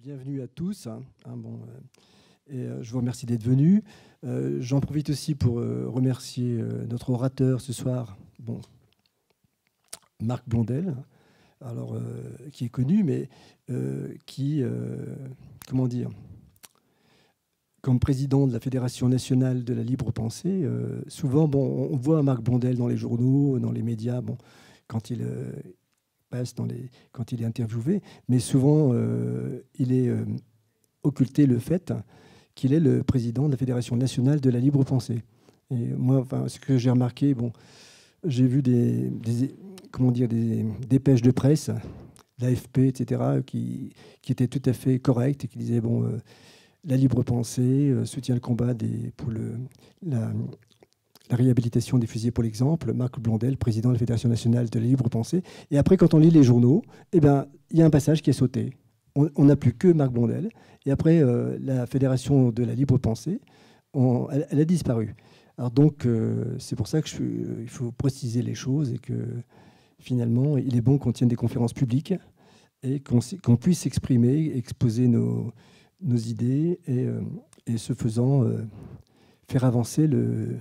bienvenue à tous. Hein, hein, bon, euh, et euh, je vous remercie d'être venu. Euh, j'en profite aussi pour remercier notre orateur ce soir, bon, Marc Blondel, alors, qui est connu, mais qui, comment dire, comme président de la Fédération nationale de la libre pensée, souvent, bon, on voit Marc Blondel dans les journaux, dans les médias, bon, quand il dans les, quand il est interviewé, mais souvent euh, il est euh, occulté le fait qu'il est le président de la Fédération nationale de la libre pensée. Et moi, enfin, ce que j'ai remarqué, bon, j'ai vu des, comment dire, des dépêches de presse, l'AFP, etc., qui, qui étaient tout à fait correctes et qui disaient bon, euh, la libre pensée soutient le combat des, pour le, la, la réhabilitation des fusillés, pour l'exemple, Marc Blondel, président de la Fédération nationale de la libre pensée. Et après, quand on lit les journaux, eh ben, il y a un passage qui est sauté. On n'a plus que Marc Blondel. Et après, euh, la Fédération de la libre pensée, elle, a disparu. Alors donc, euh, c'est pour ça qu'il euh, faut préciser les choses et que finalement, il est bon qu'on tienne des conférences publiques et qu'on puisse s'exprimer, exposer nos, nos, idées et, et ce faisant, faire avancer le,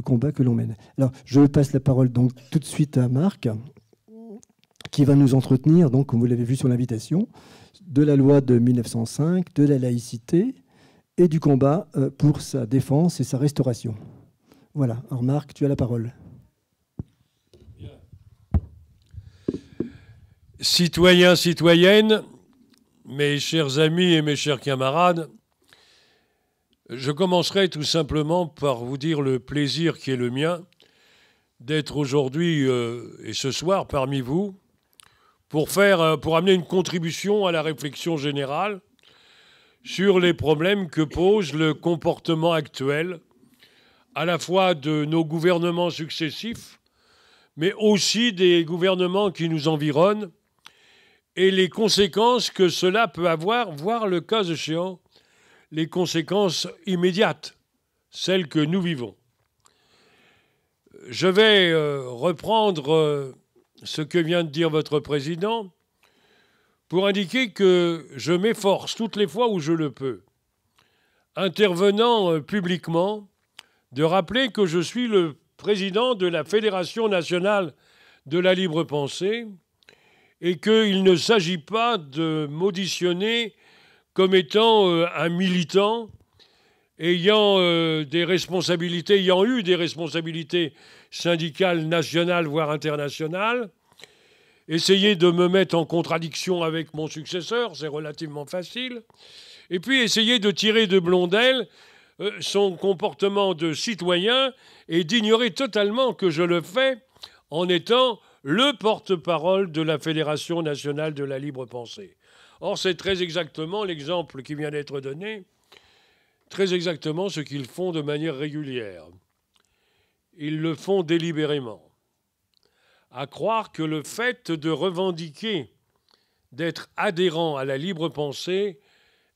combat que l'on mène. Alors, je passe la parole donc tout de suite à Marc, qui va nous entretenir, donc, comme vous l'avez vu sur l'invitation, de la loi de 1905, de la laïcité et du combat euh, pour sa défense et sa restauration. Voilà, alors Marc, tu as la parole. Citoyens, citoyennes, mes chers amis et mes chers camarades, je commencerai tout simplement par vous dire le plaisir qui est le mien d'être aujourd'hui euh, et ce soir parmi vous pour, faire, euh, pour amener une contribution à la réflexion générale sur les problèmes que pose le comportement actuel à la fois de nos gouvernements successifs, mais aussi des gouvernements qui nous environnent, et les conséquences que cela peut avoir, voire le cas échéant, les conséquences immédiates, celles que nous vivons. Je vais euh, reprendre euh, ce que vient de dire votre président pour indiquer que je m'efforce toutes les fois où je le peux, intervenant euh, publiquement, de rappeler que je suis le président de la Fédération nationale de la libre pensée et qu'il ne s'agit pas de m'auditionner comme étant euh, un militant ayant euh, des responsabilités, ayant eu des responsabilités syndicales, nationales, voire internationales. Essayer de me mettre en contradiction avec mon successeur, c'est relativement facile. Et puis essayer de tirer de Blondel euh, son comportement de citoyen et d'ignorer totalement que je le fais en étant le porte-parole de la Fédération nationale de la libre pensée. Or, c'est très exactement l'exemple qui vient d'être donné, très exactement ce qu'ils font de manière régulière. Ils le font délibérément. À croire que le fait de revendiquer d'être adhérent à la libre pensée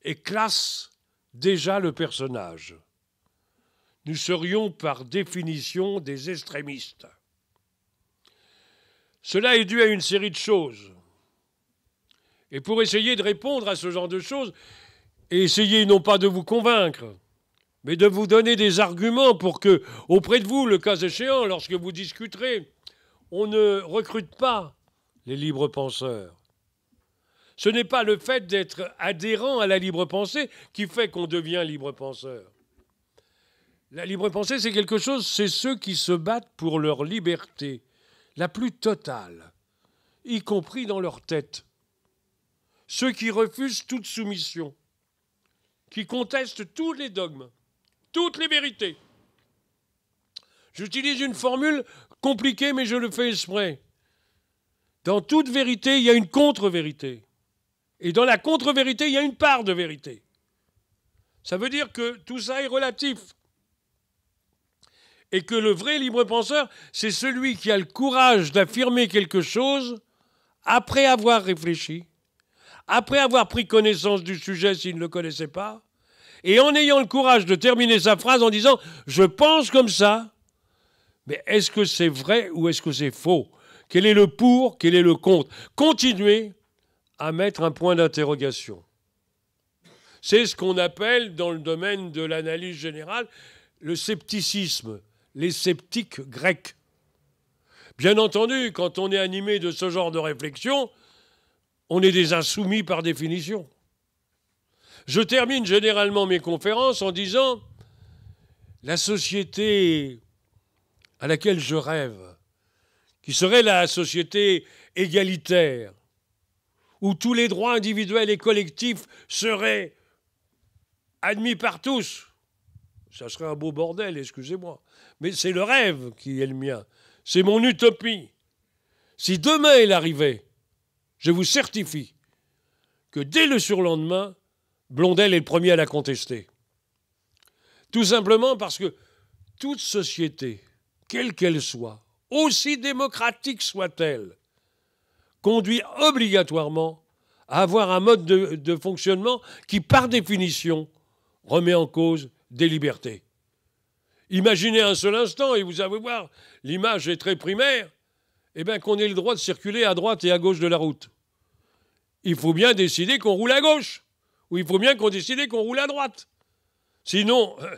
et classe déjà le personnage. Nous serions par définition des extrémistes. Cela est dû à une série de choses. Et pour essayer de répondre à ce genre de choses, et essayez non pas de vous convaincre, mais de vous donner des arguments pour que, auprès de vous, le cas échéant, lorsque vous discuterez, on ne recrute pas les libres penseurs. Ce n'est pas le fait d'être adhérent à la libre pensée qui fait qu'on devient libre penseur. La libre pensée, c'est quelque chose, c'est ceux qui se battent pour leur liberté, la plus totale, y compris dans leur tête ceux qui refusent toute soumission, qui contestent tous les dogmes, toutes les vérités. J'utilise une formule compliquée, mais je le fais exprès. Dans toute vérité, il y a une contre-vérité. Et dans la contre-vérité, il y a une part de vérité. Ça veut dire que tout ça est relatif. Et que le vrai libre penseur, c'est celui qui a le courage d'affirmer quelque chose après avoir réfléchi après avoir pris connaissance du sujet s'il ne le connaissait pas, et en ayant le courage de terminer sa phrase en disant ⁇ Je pense comme ça ⁇ Mais est-ce que c'est vrai ou est-ce que c'est faux Quel est le pour Quel est le contre Continuez à mettre un point d'interrogation. C'est ce qu'on appelle dans le domaine de l'analyse générale le scepticisme, les sceptiques grecs. Bien entendu, quand on est animé de ce genre de réflexion, on est des insoumis par définition. Je termine généralement mes conférences en disant, la société à laquelle je rêve, qui serait la société égalitaire, où tous les droits individuels et collectifs seraient admis par tous. Ça serait un beau bordel, excusez-moi. Mais c'est le rêve qui est le mien. C'est mon utopie. Si demain il arrivait, je vous certifie que dès le surlendemain, Blondel est le premier à la contester. Tout simplement parce que toute société, quelle qu'elle soit, aussi démocratique soit-elle, conduit obligatoirement à avoir un mode de, fonctionnement qui, par définition, remet en cause des libertés. Imaginez un seul instant, et vous allez voir, l'image est très primaire, eh bien, qu'on ait le droit de circuler à droite et à gauche de la route. Il faut bien décider qu'on roule à gauche, ou il faut bien qu'on décide qu'on roule à droite. Sinon, euh,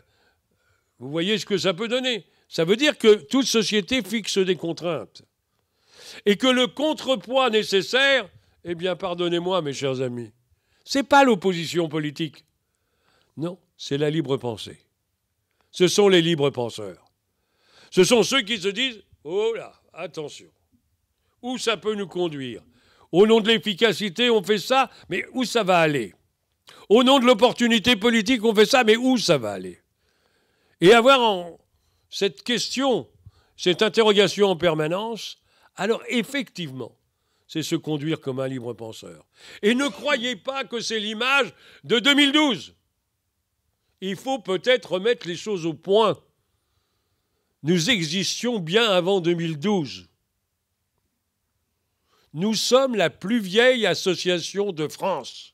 vous voyez ce que ça peut donner. Ça veut dire que toute société fixe des contraintes. Et que le contrepoids nécessaire, eh bien, pardonnez-moi, mes chers amis, c'est pas l'opposition politique. Non, c'est la libre pensée. Ce sont les libres penseurs. Ce sont ceux qui se disent Oh là, attention. Où ça peut nous conduire Au nom de l'efficacité, on fait ça, mais où ça va aller Au nom de l'opportunité politique, on fait ça, mais où ça va aller Et avoir cette question, cette interrogation en permanence, alors effectivement, c'est se conduire comme un libre penseur. Et ne croyez pas que c'est l'image de 2012. Il faut peut-être remettre les choses au point. Nous existions bien avant 2012. Nous sommes la plus vieille association de France.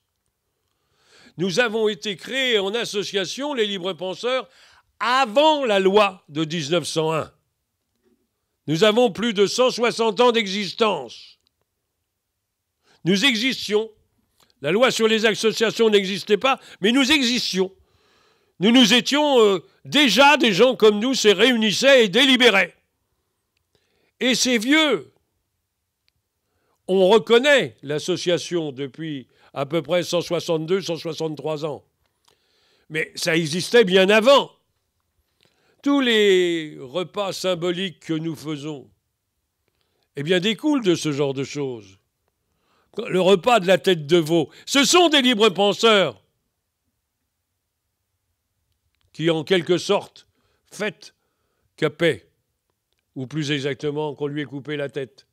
Nous avons été créés en association, les libres penseurs, avant la loi de 1901. Nous avons plus de 160 ans d'existence. Nous existions. La loi sur les associations n'existait pas, mais nous existions. Nous nous étions euh, déjà, des gens comme nous se réunissaient et délibéraient. Et ces vieux on reconnaît l'association depuis à peu près 162, 163 ans. Mais ça existait bien avant. Tous les repas symboliques que nous faisons, eh bien, découlent de ce genre de choses. Le repas de la tête de veau, ce sont des libres penseurs qui, en quelque sorte, fêtent Capet, ou plus exactement, qu'on lui ait coupé la tête.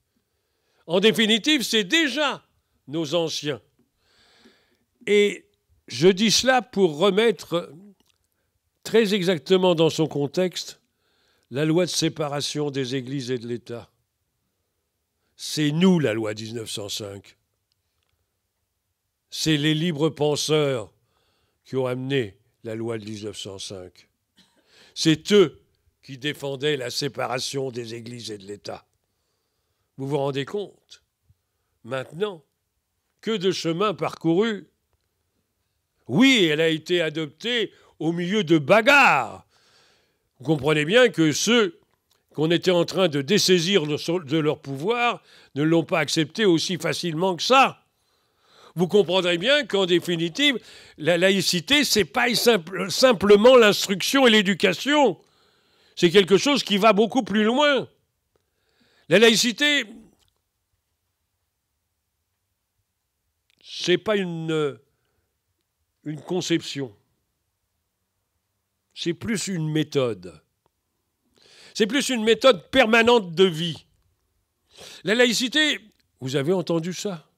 En définitive, c'est déjà nos anciens. Et je dis cela pour remettre très exactement dans son contexte la loi de séparation des églises et de l'État. C'est nous la loi 1905. C'est les libres penseurs qui ont amené la loi de 1905. C'est eux qui défendaient la séparation des églises et de l'État. Vous vous rendez compte Maintenant, que de chemin parcouru. Oui, elle a été adoptée au milieu de bagarres. Vous comprenez bien que ceux qu'on était en train de dessaisir de leur pouvoir ne l'ont pas acceptée aussi facilement que ça. Vous comprendrez bien qu'en définitive, la laïcité, c'est pas simplement l'instruction et l'éducation. C'est quelque chose qui va beaucoup plus loin. La laïcité, ce n'est pas une, euh, une conception. C'est plus une méthode. C'est plus une méthode permanente de vie. La laïcité, vous avez entendu ça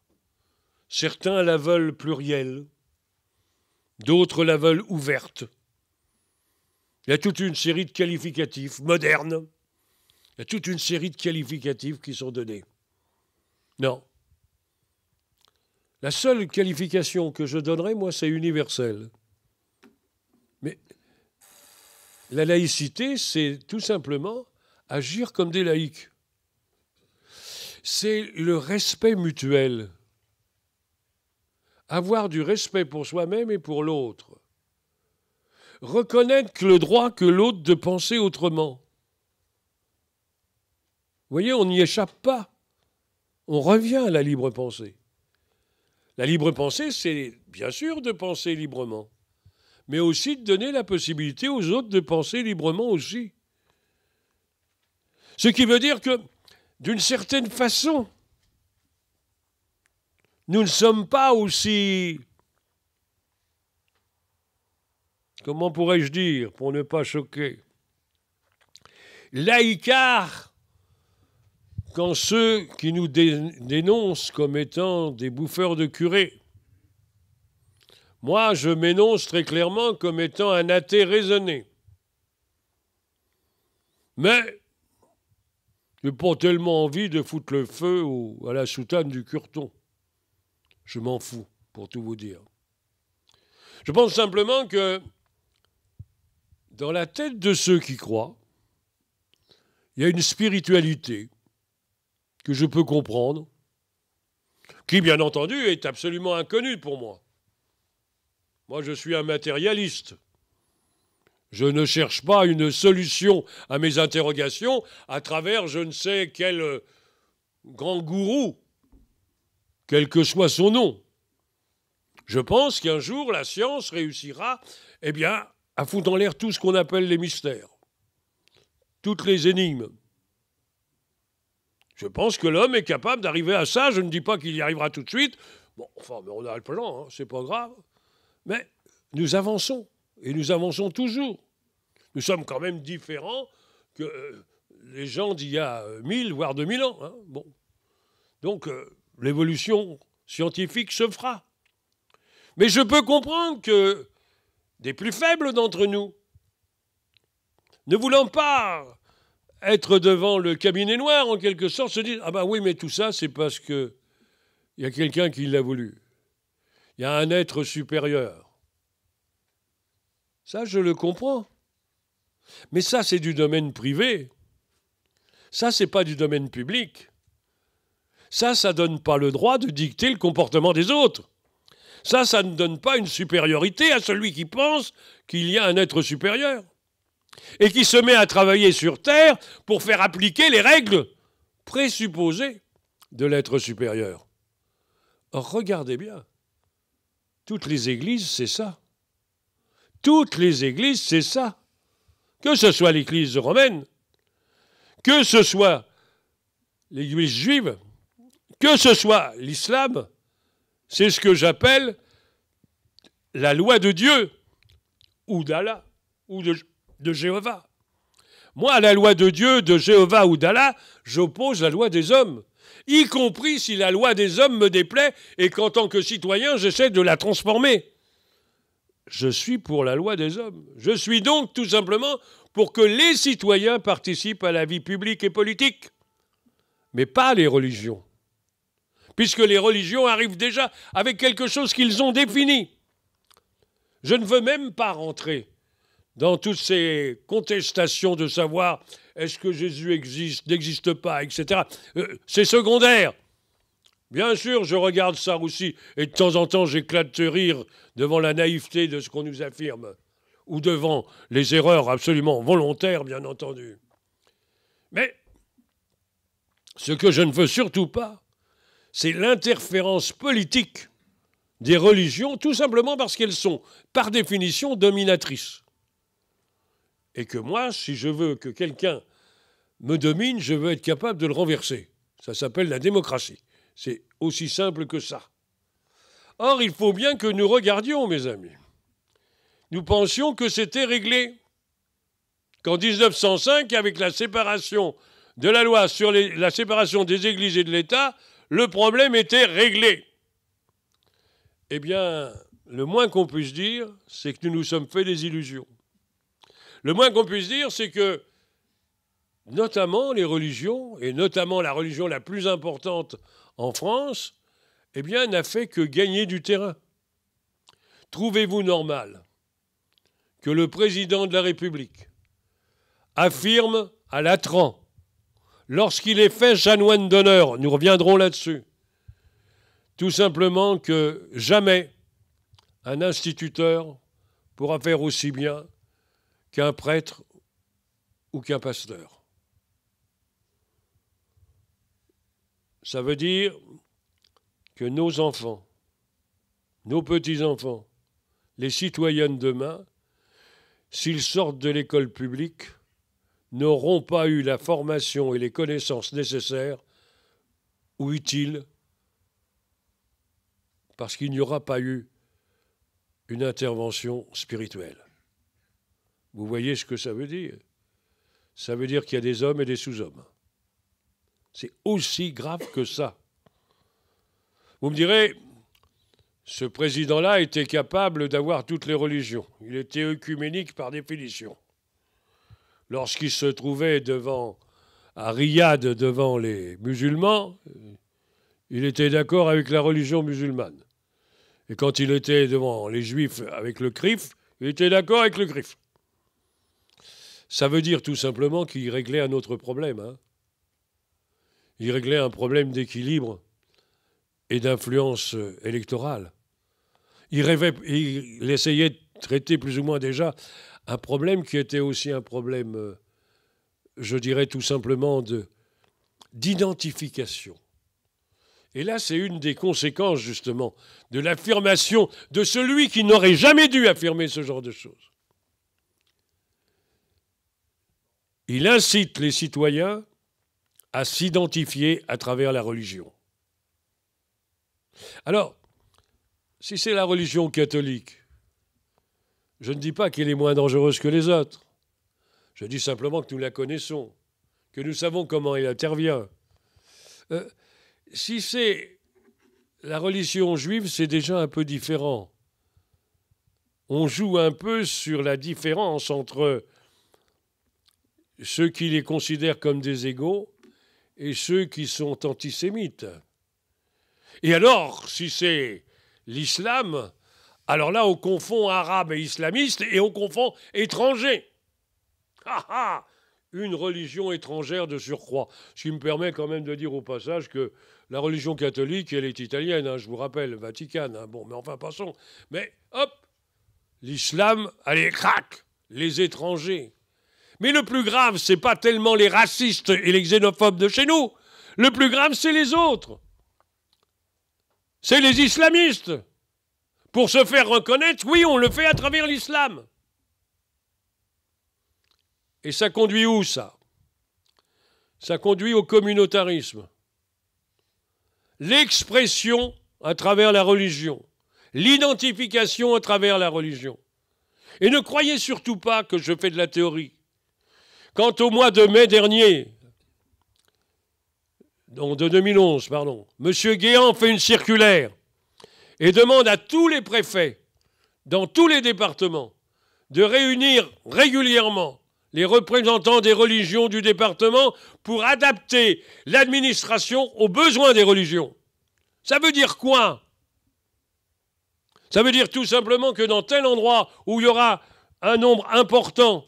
Certains la veulent plurielle, d'autres la veulent ouverte. Il y a toute une série de qualificatifs modernes. Il y a toute une série de qualificatifs qui sont donnés. Non. La seule qualification que je donnerais, moi, c'est universelle. Mais la laïcité, c'est tout simplement agir comme des laïcs. C'est le respect mutuel. Avoir du respect pour soi-même et pour l'autre. Reconnaître le droit que l'autre de penser autrement. Vous voyez, on n'y échappe pas. On revient à la libre pensée. La libre pensée, c'est bien sûr de penser librement, mais aussi de donner la possibilité aux autres de penser librement aussi. Ce qui veut dire que, d'une certaine façon, nous ne sommes pas aussi... Comment pourrais-je dire pour ne pas choquer Laïcard quand ceux qui nous dénoncent comme étant des bouffeurs de curés, moi je m'énonce très clairement comme étant un athée raisonné. Mais je n'ai pas tellement envie de foutre le feu à la soutane du curton. Je m'en fous, pour tout vous dire. Je pense simplement que dans la tête de ceux qui croient, il y a une spiritualité que je peux comprendre, qui bien entendu est absolument inconnu pour moi. Moi, je suis un matérialiste. Je ne cherche pas une solution à mes interrogations à travers je ne sais quel euh, grand gourou, quel que soit son nom. Je pense qu'un jour, la science réussira, eh bien, à foutre en l'air tout ce qu'on appelle les mystères, toutes les énigmes, je pense que l'homme est capable d'arriver à ça. Je ne dis pas qu'il y arrivera tout de suite. Bon, enfin, mais on a le plan, c'est pas grave. Mais nous avançons, et nous avançons toujours. Nous sommes quand même différents que euh, les gens d'il y a 1000, euh, voire 2000 ans. Hein. bon. Donc, euh, l'évolution scientifique se fera. Mais je peux comprendre que des plus faibles d'entre nous, ne voulant pas être devant le cabinet noir, en quelque sorte, se dire Ah ben oui, mais tout ça, c'est parce que il y a quelqu'un qui l'a voulu. Il y a un être supérieur. Ça, je le comprends. Mais ça, c'est du domaine privé. Ça, c'est pas du domaine public. Ça, ça donne pas le droit de dicter le comportement des autres. Ça, ça ne donne pas une supériorité à celui qui pense qu'il y a un être supérieur et qui se met à travailler sur Terre pour faire appliquer les règles présupposées de l'être supérieur. regardez bien, toutes les églises, c'est ça. Toutes les églises, c'est ça. Que ce soit l'église romaine, que ce soit l'église juive, que ce soit l'islam, c'est ce que j'appelle la loi de Dieu, ou d'Allah, ou de, de Jéhovah. Moi, à la loi de Dieu, de Jéhovah ou d'Allah, j'oppose la loi des hommes, y compris si la loi des hommes me déplaît et qu'en tant que citoyen, j'essaie de la transformer. Je suis pour la loi des hommes. Je suis donc tout simplement pour que les citoyens participent à la vie publique et politique, mais pas les religions. Puisque les religions arrivent déjà avec quelque chose qu'ils ont défini. Je ne veux même pas rentrer dans toutes ces contestations de savoir est-ce que Jésus existe, n'existe pas, etc. Euh, c'est secondaire. Bien sûr, je regarde ça aussi, et de temps en temps, j'éclate de rire devant la naïveté de ce qu'on nous affirme, ou devant les erreurs absolument volontaires, bien entendu. Mais ce que je ne veux surtout pas, c'est l'interférence politique des religions, tout simplement parce qu'elles sont, par définition, dominatrices et que moi, si je veux que quelqu'un me domine, je veux être capable de le renverser. Ça s'appelle la démocratie. C'est aussi simple que ça. Or, il faut bien que nous regardions, mes amis. Nous pensions que c'était réglé. Qu'en 1905, avec la séparation de la loi sur la séparation des églises et de l'État, le problème était réglé. Eh bien, le moins qu'on puisse dire, c'est que nous nous sommes fait des illusions. Le moins qu'on puisse dire, c'est que notamment les religions, et notamment la religion la plus importante en France, eh bien, n'a fait que gagner du terrain. Trouvez-vous normal que le président de la République affirme à Latran, lorsqu'il est fait chanoine d'honneur, nous reviendrons là-dessus, tout simplement que jamais un instituteur pourra faire aussi bien qu'un prêtre ou qu'un pasteur. Ça veut dire que nos enfants, nos petits-enfants, les citoyennes de demain, s'ils sortent de l'école publique, n'auront pas eu la formation et les connaissances nécessaires ou utiles, parce qu'il n'y aura pas eu une intervention spirituelle. Vous voyez ce que ça veut dire Ça veut dire qu'il y a des hommes et des sous-hommes. C'est aussi grave que ça. Vous me direz, ce président-là était capable d'avoir toutes les religions. Il était œcuménique par définition. Lorsqu'il se trouvait devant, à Riyad, devant les musulmans, il était d'accord avec la religion musulmane. Et quand il était devant les juifs avec le CRIF, il était d'accord avec le CRIF. Ça veut dire tout simplement qu'il réglait un autre problème. Hein. Il réglait un problème d'équilibre et d'influence euh, électorale. Il, il, essayait de traiter plus ou moins déjà un problème qui était aussi un problème, euh, je dirais tout simplement, d'identification. Et là, c'est une des conséquences, justement, de l'affirmation de celui qui n'aurait jamais dû affirmer ce genre de choses. Il incite les citoyens à s'identifier à travers la religion. Alors, si c'est la religion catholique, je ne dis pas qu'elle est moins dangereuse que les autres. Je dis simplement que nous la connaissons, que nous savons comment elle intervient. Euh, si c'est la religion juive, c'est déjà un peu différent. On joue un peu sur la différence entre ceux qui les considèrent comme des égaux et ceux qui sont antisémites. Et alors, si c'est l'islam, alors là, on confond arabe et islamiste et on confond étranger. Ah ah Une religion étrangère de surcroît. Ce qui me permet quand même de dire au passage que la religion catholique, elle est italienne, hein, je vous rappelle, Vatican. Hein. bon, mais enfin, passons. Mais hop L'islam, allez, crac Les étrangers. Mais le plus grave, c'est pas tellement les racistes et les xénophobes de chez nous. Le plus grave, c'est les autres. C'est les islamistes. Pour se faire reconnaître, oui, on le fait à travers l'islam. Et ça conduit où ça Ça conduit au communautarisme. L'expression à travers la religion, l'identification à travers la religion. Et ne croyez surtout pas que je fais de la théorie. Quant au mois de mai dernier, donc de 2011, pardon, M. Guéant fait une circulaire et demande à tous les préfets dans tous les départements de réunir régulièrement les représentants des religions du département pour adapter l'administration aux besoins des religions. Ça veut dire quoi Ça veut dire tout simplement que dans tel endroit où il y aura un nombre important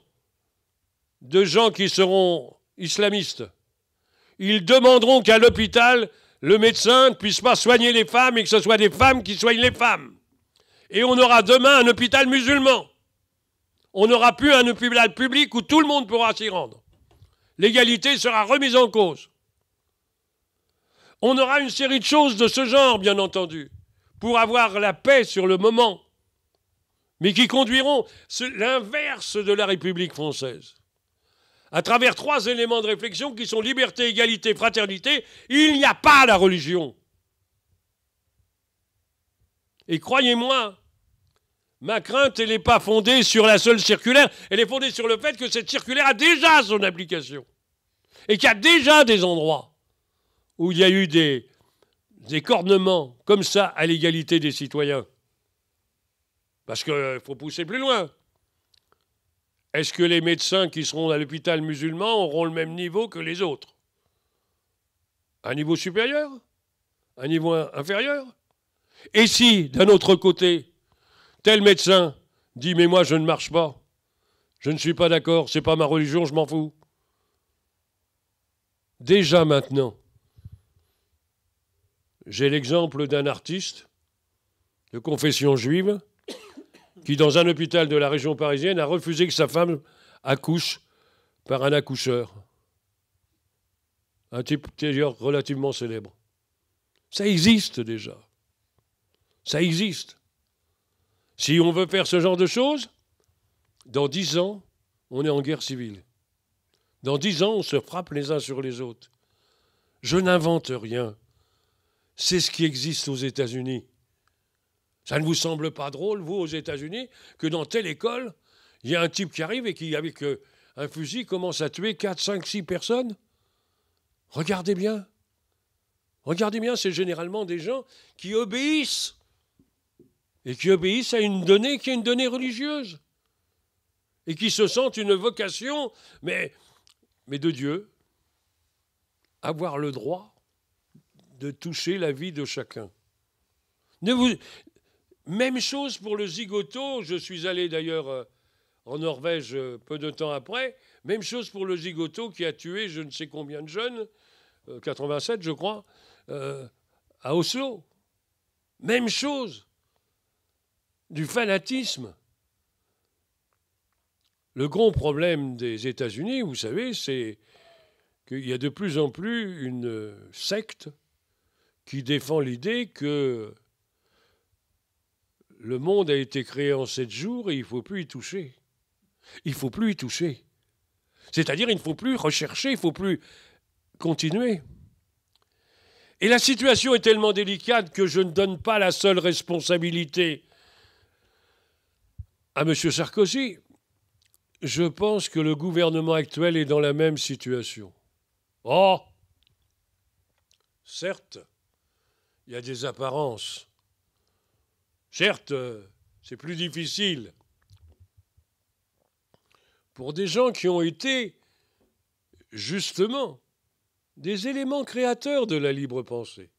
de gens qui seront islamistes. Ils demanderont qu'à l'hôpital, le médecin ne puisse pas soigner les femmes et que ce soit des femmes qui soignent les femmes. Et on aura demain un hôpital musulman. On n'aura plus un hôpital public où tout le monde pourra s'y rendre. L'égalité sera remise en cause. On aura une série de choses de ce genre, bien entendu, pour avoir la paix sur le moment, mais qui conduiront l'inverse de la République française à travers trois éléments de réflexion qui sont liberté, égalité, fraternité, il n'y a pas la religion. Et croyez-moi, ma crainte, elle n'est pas fondée sur la seule circulaire, elle est fondée sur le fait que cette circulaire a déjà son application. Et qu'il y a déjà des endroits où il y a eu des, des cornements comme ça à l'égalité des citoyens. Parce qu'il faut pousser plus loin. Est-ce que les médecins qui seront à l'hôpital musulman auront le même niveau que les autres Un niveau supérieur Un niveau inférieur Et si, d'un autre côté, tel médecin dit Mais moi, je ne marche pas, je ne suis pas d'accord, c'est pas ma religion, je m'en fous. Déjà maintenant, j'ai l'exemple d'un artiste de confession juive qui, dans un hôpital de la région parisienne, a refusé que sa femme accouche par un accoucheur. Un type d'ailleurs relativement célèbre. Ça existe déjà. Ça existe. Si on veut faire ce genre de choses, dans dix ans, on est en guerre civile. Dans dix ans, on se frappe les uns sur les autres. Je n'invente rien. C'est ce qui existe aux États-Unis. Ça ne vous semble pas drôle, vous, aux États-Unis, que dans telle école, il y a un type qui arrive et qui, avec euh, un fusil, commence à tuer 4, 5, 6 personnes Regardez bien. Regardez bien, c'est généralement des gens qui obéissent. Et qui obéissent à une donnée qui est une donnée religieuse. Et qui se sentent une vocation, mais, mais de Dieu. Avoir le droit de toucher la vie de chacun. Ne vous, même chose pour le zigoto. Je suis allé d'ailleurs euh, en Norvège euh, peu de temps après. Même chose pour le zigoto qui a tué je ne sais combien de jeunes, 87 euh, je crois, à Oslo. Même chose. Du fanatisme. Le grand problème des États-Unis, vous savez, c'est qu'il y a de plus en plus une secte qui défend l'idée que le monde a été créé en sept jours et il ne faut plus y toucher. Il ne faut plus y toucher. C'est-à-dire, il ne faut plus rechercher, il ne faut plus continuer. Et la situation est tellement délicate que je ne donne pas la seule responsabilité à M. Sarkozy. Je pense que le gouvernement actuel est dans la même situation. Oh Certes, il y a des apparences Certes, euh, c'est plus difficile pour des gens qui ont été justement des éléments créateurs de la libre pensée.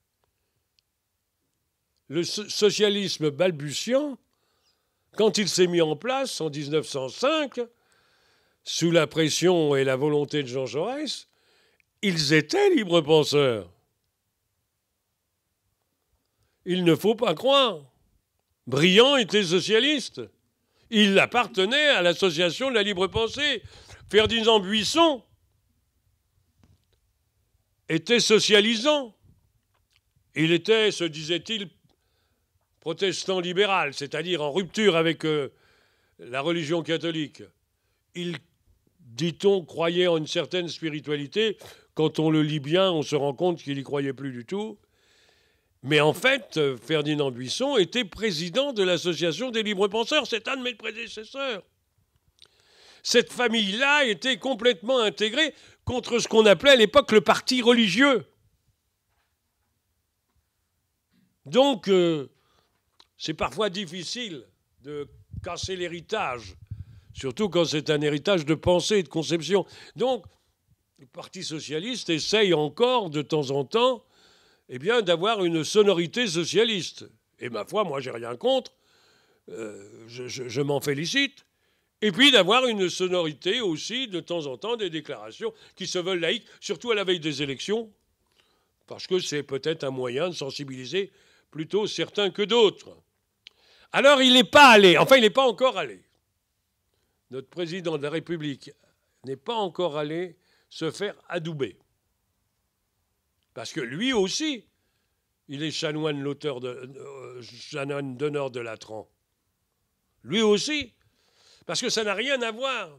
Le socialisme balbutiant, quand il s'est mis en place en 1905, sous la pression et la volonté de Jean Jaurès, ils étaient libres penseurs. Il ne faut pas croire Briand était socialiste. Il appartenait à l'association de la libre pensée. Ferdinand Buisson était socialisant. Il était, se disait-il, protestant libéral, c'est-à-dire en rupture avec euh, la religion catholique. Il, dit-on, croyait en une certaine spiritualité. Quand on le lit bien, on se rend compte qu'il n'y croyait plus du tout. Mais en fait, euh, Ferdinand Buisson était président de l'Association des libres penseurs. C'est un de mes prédécesseurs. Cette famille-là était complètement intégrée contre ce qu'on appelait à l'époque le parti religieux. Donc, euh, c'est parfois difficile de casser l'héritage, surtout quand c'est un héritage de pensée et de conception. Donc, le Parti socialiste essaye encore de temps en temps eh bien, d'avoir une sonorité socialiste. Et ma foi, moi, j'ai rien contre. Euh, je, je m'en félicite. Et puis d'avoir une sonorité aussi, de temps en temps, des déclarations qui se veulent laïques, surtout à la veille des élections, parce que c'est peut-être un moyen de sensibiliser plutôt certains que d'autres. Alors il n'est pas allé, enfin il n'est pas encore allé. Notre président de la République n'est pas encore allé se faire adouber. Parce que lui aussi, il est chanoine, l'auteur de euh, d'honneur de Latran. Lui aussi, parce que ça n'a rien à voir.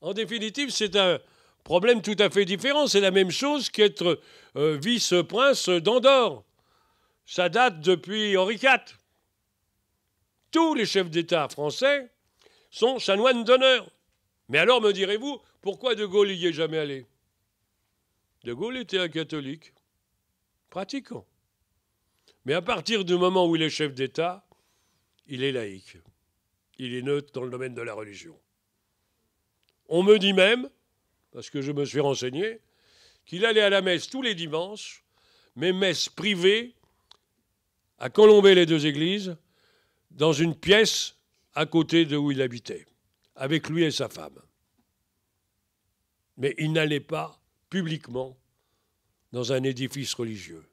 En définitive, c'est un problème tout à fait différent. C'est la même chose qu'être euh, vice-prince d'Andorre. Ça date depuis Henri IV. Tous les chefs d'État français sont chanoines d'honneur. Mais alors, me direz-vous, pourquoi De Gaulle n'y est jamais allé De Gaulle était un catholique. Pratiquant, Mais à partir du moment où il est chef d'État, il est laïque. Il est neutre dans le domaine de la religion. On me dit même, parce que je me suis renseigné, qu'il allait à la messe tous les dimanches, mais messe privée à Colombé les deux églises, dans une pièce à côté de où il habitait, avec lui et sa femme. Mais il n'allait pas publiquement dans un édifice religieux.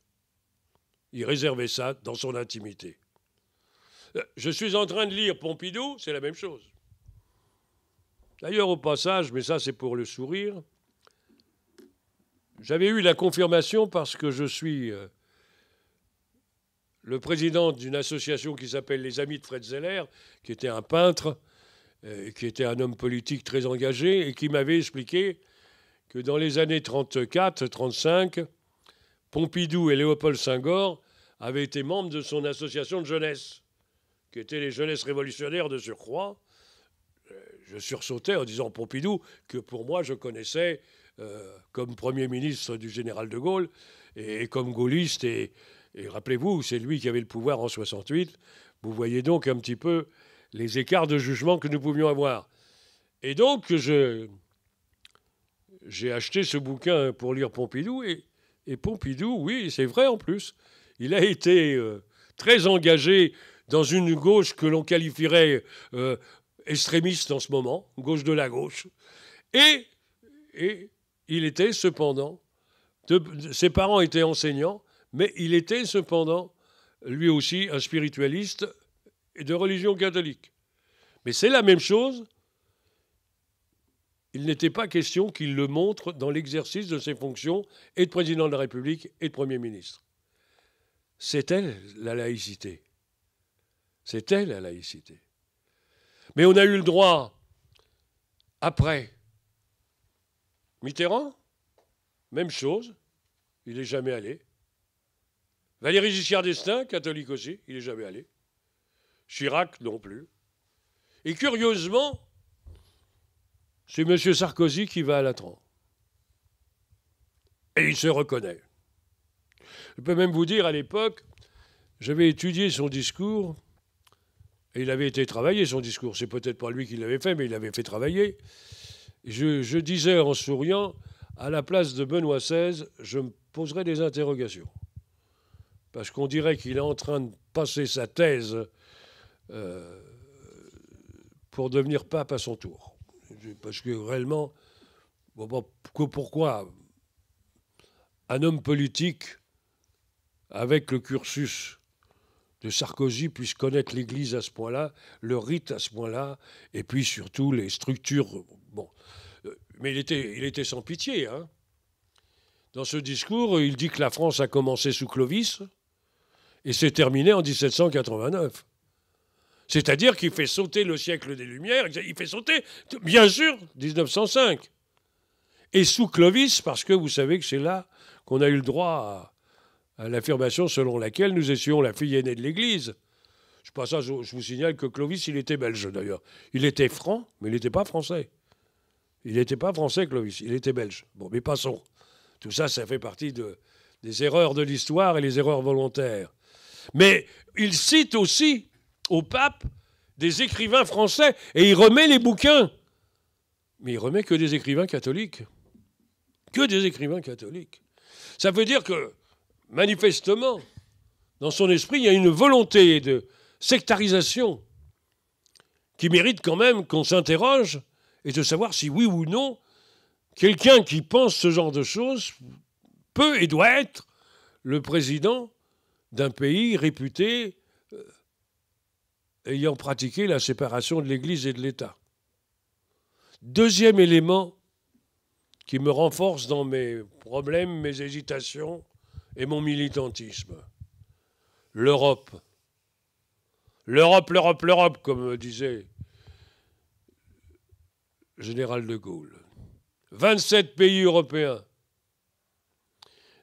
Il réservait ça dans son intimité. Euh, je suis en train de lire Pompidou, c'est la même chose. D'ailleurs, au passage, mais ça c'est pour le sourire, j'avais eu la confirmation parce que je suis euh, le président d'une association qui s'appelle les Amis de Fred Zeller, qui était un peintre, euh, qui était un homme politique très engagé et qui m'avait expliqué que dans les années 34-35, Pompidou et Léopold Senghor avaient été membres de son association de jeunesse, qui étaient les jeunesses révolutionnaires de surcroît. Euh, je sursautais en disant Pompidou, que pour moi je connaissais euh, comme Premier ministre du général de Gaulle et, comme gaulliste. Et, et rappelez-vous, c'est lui qui avait le pouvoir en 68. Vous voyez donc un petit peu les écarts de jugement que nous pouvions avoir. Et donc, je, j'ai acheté ce bouquin pour lire Pompidou et, Pompidou, oui, c'est vrai en plus, il a été euh, très engagé dans une gauche que l'on qualifierait euh, extrémiste en ce moment, gauche de la gauche. Et, il était cependant, ses parents étaient enseignants, mais il était cependant lui aussi un spiritualiste de religion catholique. Mais c'est la même chose il n'était pas question qu'il le montre dans l'exercice de ses fonctions et de président de la République et de Premier ministre. C'est elle la laïcité. C'est elle la laïcité. Mais on a eu le droit, après Mitterrand, même chose, il n'est jamais allé. Valéry Giscard d'Estaing, catholique aussi, il n'est jamais allé. Chirac non plus. Et curieusement, c'est M. Sarkozy qui va à Latran. Et il se reconnaît. Je peux même vous dire, à l'époque, j'avais étudié son discours, et il avait été travaillé, son discours. C'est peut-être pas lui qui l'avait fait, mais il l'avait fait travailler. Je, disais en souriant, à la place de Benoît XVI, je me poserais des interrogations. Parce qu'on dirait qu'il est en train de passer sa thèse euh, pour devenir pape à son tour parce que réellement, pourquoi un homme politique avec le cursus de Sarkozy puisse connaître l'Église à ce point-là, le rite à ce point-là, et puis surtout les structures. Bon, euh, mais il était, il était sans pitié. Hein. Dans ce discours, il dit que la France a commencé sous Clovis et s'est terminée en 1789. C'est-à-dire qu'il fait sauter le siècle des Lumières, il fait sauter, bien sûr, 1905. Et sous Clovis, parce que vous savez que c'est là qu'on a eu le droit à, l'affirmation selon laquelle nous étions la fille aînée de l'Église. Je, je, vous signale que Clovis, il était belge d'ailleurs. Il était franc, mais il n'était pas français. Il n'était pas français, Clovis, il était belge. Bon, mais passons. Tout ça, ça fait partie de, des erreurs de l'histoire et les erreurs volontaires. Mais il cite aussi au pape des écrivains français et il remet les bouquins. Mais il remet que des écrivains catholiques. Que des écrivains catholiques. Ça veut dire que, manifestement, dans son esprit, il y a une volonté de sectarisation qui mérite quand même qu'on s'interroge et de savoir si oui ou non, quelqu'un qui pense ce genre de choses peut et doit être le président d'un pays réputé ayant pratiqué la séparation de l'Église et de l'État. Deuxième élément qui me renforce dans mes problèmes, mes hésitations et mon militantisme. L'Europe. L'Europe, l'Europe, l'Europe, comme disait le général de Gaulle. 27 pays européens.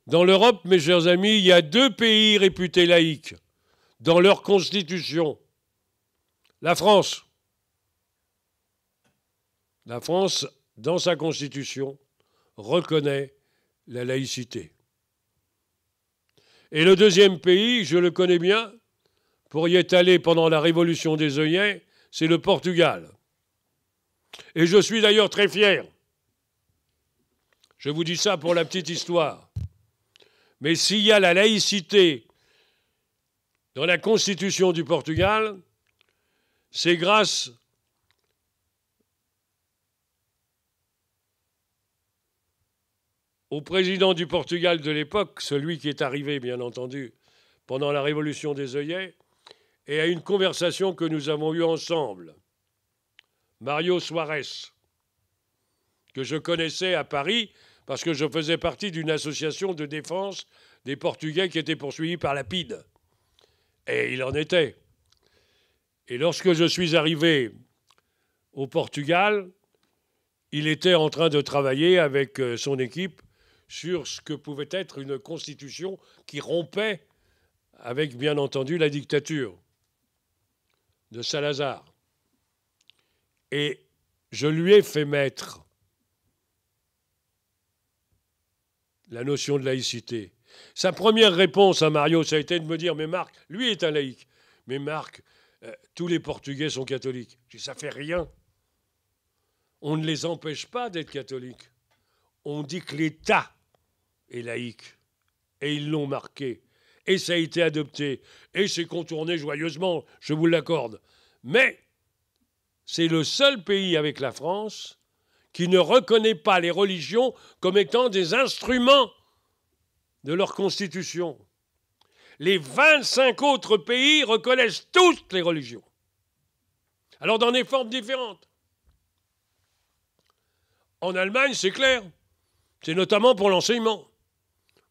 Dans l'Europe, mes chers amis, il y a deux pays réputés laïcs dans leur constitution. La France. La France, dans sa constitution, reconnaît la laïcité. Et le deuxième pays, je le connais bien, pour y être allé pendant la Révolution des œillets, c'est le Portugal. Et je suis d'ailleurs très fier. Je vous dis ça pour la petite histoire. Mais s'il y a la laïcité dans la constitution du Portugal, c'est grâce au président du Portugal de l'époque, celui qui est arrivé, bien entendu, pendant la Révolution des œillets, et à une conversation que nous avons eue ensemble, Mario Suarez, que je connaissais à Paris parce que je faisais partie d'une association de défense des Portugais qui étaient poursuivis par la PIDE. Et il en était. Et lorsque je suis arrivé au Portugal, il était en train de travailler avec euh, son équipe sur ce que pouvait être une constitution qui rompait avec, bien entendu, la dictature de Salazar. Et je lui ai fait mettre la notion de laïcité. Sa première réponse à Mario, ça a été de me dire, mais Marc, lui est un laïc. Mais Marc, euh, tous les Portugais sont catholiques. Je dis, ça fait rien. On ne les empêche pas d'être catholiques. On dit que l'État est laïque. Et ils l'ont marqué. Et ça a été adopté. Et c'est contourné joyeusement, je vous l'accorde. Mais c'est le seul pays avec la France qui ne reconnaît pas les religions comme étant des instruments de leur constitution les 25 autres pays reconnaissent toutes les religions. Alors dans des formes différentes. En Allemagne, c'est clair. C'est notamment pour l'enseignement.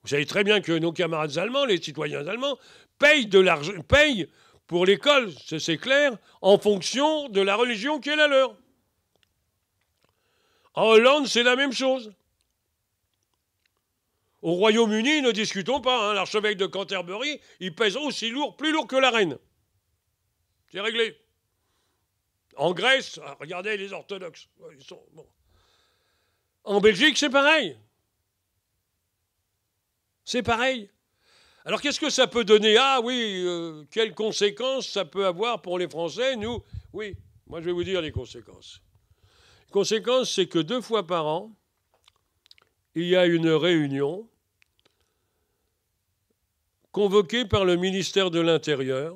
Vous savez très bien que nos camarades allemands, les citoyens allemands, payent, de pour l'école, c'est clair, en fonction de la religion qui est la leur. En Hollande, c'est la même chose. Au Royaume-Uni, ne discutons pas, hein. l'archevêque de Canterbury, il pèse aussi lourd, plus lourd que la reine. C'est réglé. En Grèce, ah, regardez les orthodoxes. En Belgique, c'est pareil. C'est pareil. Alors qu'est-ce que ça peut donner Ah oui, euh, quelles conséquences ça peut avoir pour les Français Nous, oui, moi je vais vous dire les conséquences. Conséquence, conséquences, c'est que deux fois par an, il y a une réunion convoquée par le ministère de l'Intérieur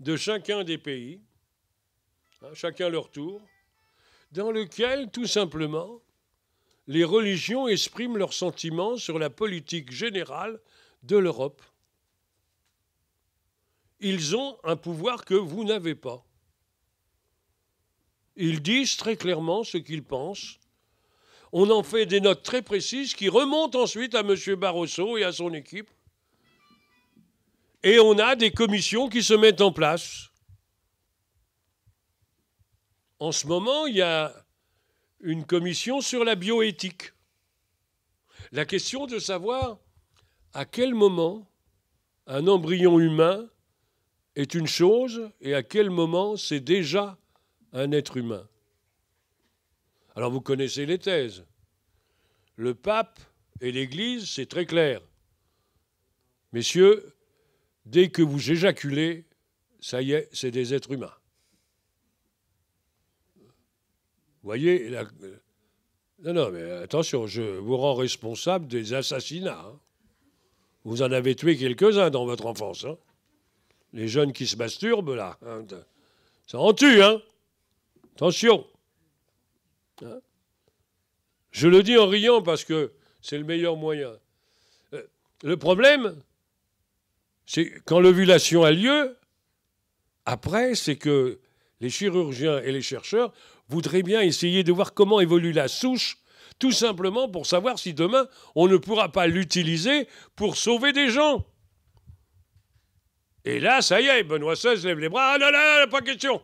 de chacun des pays, hein, chacun leur tour, dans lequel, tout simplement, les religions expriment leurs sentiments sur la politique générale de l'Europe. Ils ont un pouvoir que vous n'avez pas. Ils disent très clairement ce qu'ils pensent on en fait des notes très précises qui remontent ensuite à M. Barroso et à son équipe. Et on a des commissions qui se mettent en place. En ce moment, il y a une commission sur la bioéthique. La question de savoir à quel moment un embryon humain est une chose et à quel moment c'est déjà un être humain. Alors vous connaissez les thèses. Le pape et l'Église, c'est très clair. Messieurs, dès que vous éjaculez, ça y est, c'est des êtres humains. Vous voyez, euh, non, non, mais attention, je vous rends responsable des assassinats. Hein. Vous en avez tué quelques-uns dans votre enfance. Hein. Les jeunes qui se masturbent, là, hein, ça en tue, hein Attention je le dis en riant parce que c'est le meilleur moyen. Euh, le problème, c'est quand l'ovulation a lieu, après, c'est que les chirurgiens et les chercheurs voudraient bien essayer de voir comment évolue la souche, tout simplement pour savoir si demain on ne pourra pas l'utiliser pour sauver des gens. Et là, ça y est, Benoît XVI lève les bras. Ah là là, pas question.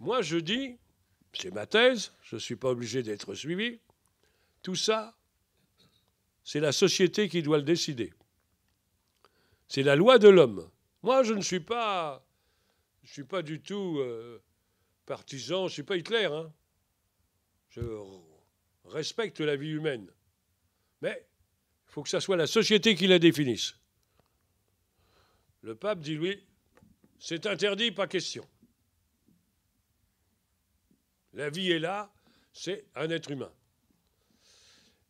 Moi, je dis, c'est ma thèse, je ne suis pas obligé d'être suivi. Tout ça, c'est la société qui doit le décider. C'est la loi de l'homme. Moi, je ne suis pas, je suis pas du tout euh, partisan, je ne suis pas Hitler. Hein. Je respecte la vie humaine. Mais il faut que ce soit la société qui la définisse. Le pape dit, lui, c'est interdit, pas question. La vie est là, c'est un être humain.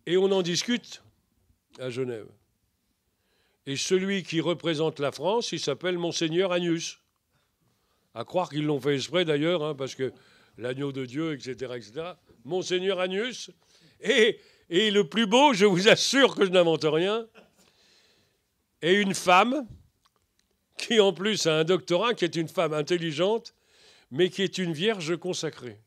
Et on en discute à Genève. Et celui qui représente la France, il s'appelle Monseigneur Agnus. À croire qu'ils l'ont fait exprès d'ailleurs, hein, parce que l'agneau de Dieu, etc., etc. Monseigneur Agnus. Et, et le plus beau, je vous assure que je n'invente rien, est une femme qui en plus a un doctorat, qui est une femme intelligente, mais qui est une vierge consacrée.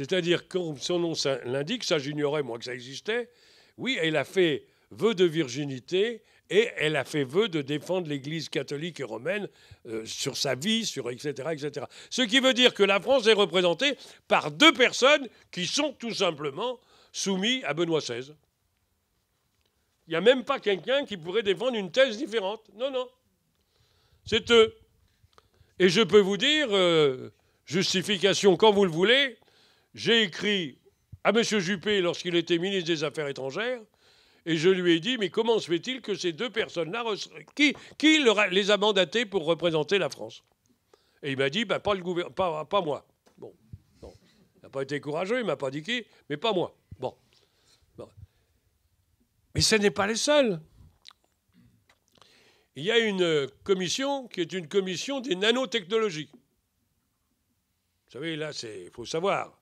C'est-à-dire, comme son nom l'indique, ça j'ignorais moi que ça existait, oui, elle a fait vœu de virginité et elle a fait vœu de défendre l'Église catholique et romaine euh, sur sa vie, sur etc., etc. Ce qui veut dire que la France est représentée par deux personnes qui sont tout simplement soumises à Benoît XVI. Il n'y a même pas quelqu'un qui pourrait défendre une thèse différente. Non, non. C'est eux. Et je peux vous dire, euh, justification quand vous le voulez, j'ai écrit à M. Juppé lorsqu'il était ministre des Affaires étrangères, et je lui ai dit, mais comment se fait-il que ces deux personnes-là, qui, les a mandatées pour représenter la France Et il m'a dit, bah, pas, le pas, pas moi. Bon, Il n'a pas été courageux, il m'a pas dit qui, mais pas moi. Bon. Mais ce n'est pas les seuls. Il y a une commission qui est une commission des nanotechnologies. Vous savez, là, il faut savoir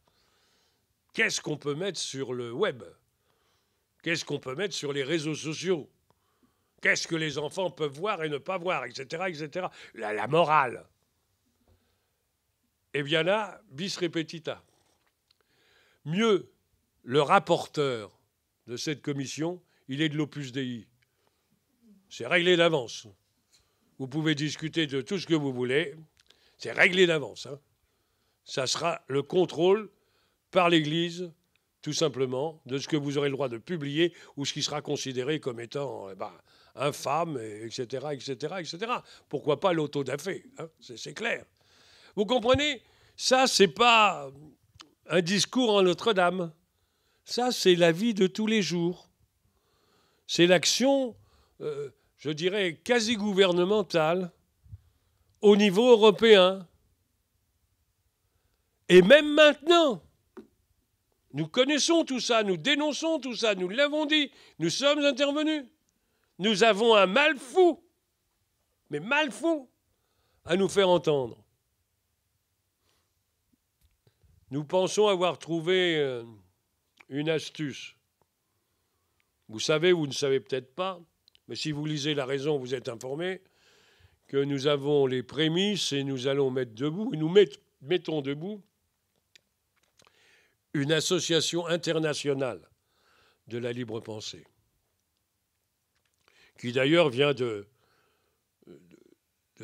qu'est-ce qu'on peut mettre sur le web Qu'est-ce qu'on peut mettre sur les réseaux sociaux Qu'est-ce que les enfants peuvent voir et ne pas voir, etc. etc. La, morale. Eh bien là, bis repetita. Mieux, le rapporteur de cette commission, il est de l'opus Dei. C'est réglé d'avance. Vous pouvez discuter de tout ce que vous voulez. C'est réglé d'avance. Hein. Ça sera le contrôle par l'Église, tout simplement, de ce que vous aurez le droit de publier ou ce qui sera considéré comme étant eh ben, infâme, etc., etc., etc. Pourquoi pas l'autodafé hein C'est clair. Vous comprenez Ça, c'est pas un discours en Notre-Dame. Ça, c'est la vie de tous les jours. C'est l'action, euh, je dirais, quasi gouvernementale au niveau européen. Et même maintenant, nous connaissons tout ça, nous dénonçons tout ça, nous l'avons dit, nous sommes intervenus. Nous avons un mal fou, mais mal fou, à nous faire entendre. Nous pensons avoir trouvé euh, une astuce. Vous savez, vous ne savez peut-être pas, mais si vous lisez la raison, vous êtes informé que nous avons les prémices et nous allons mettre debout, nous mettons debout une association internationale de la libre pensée, qui d'ailleurs vient de,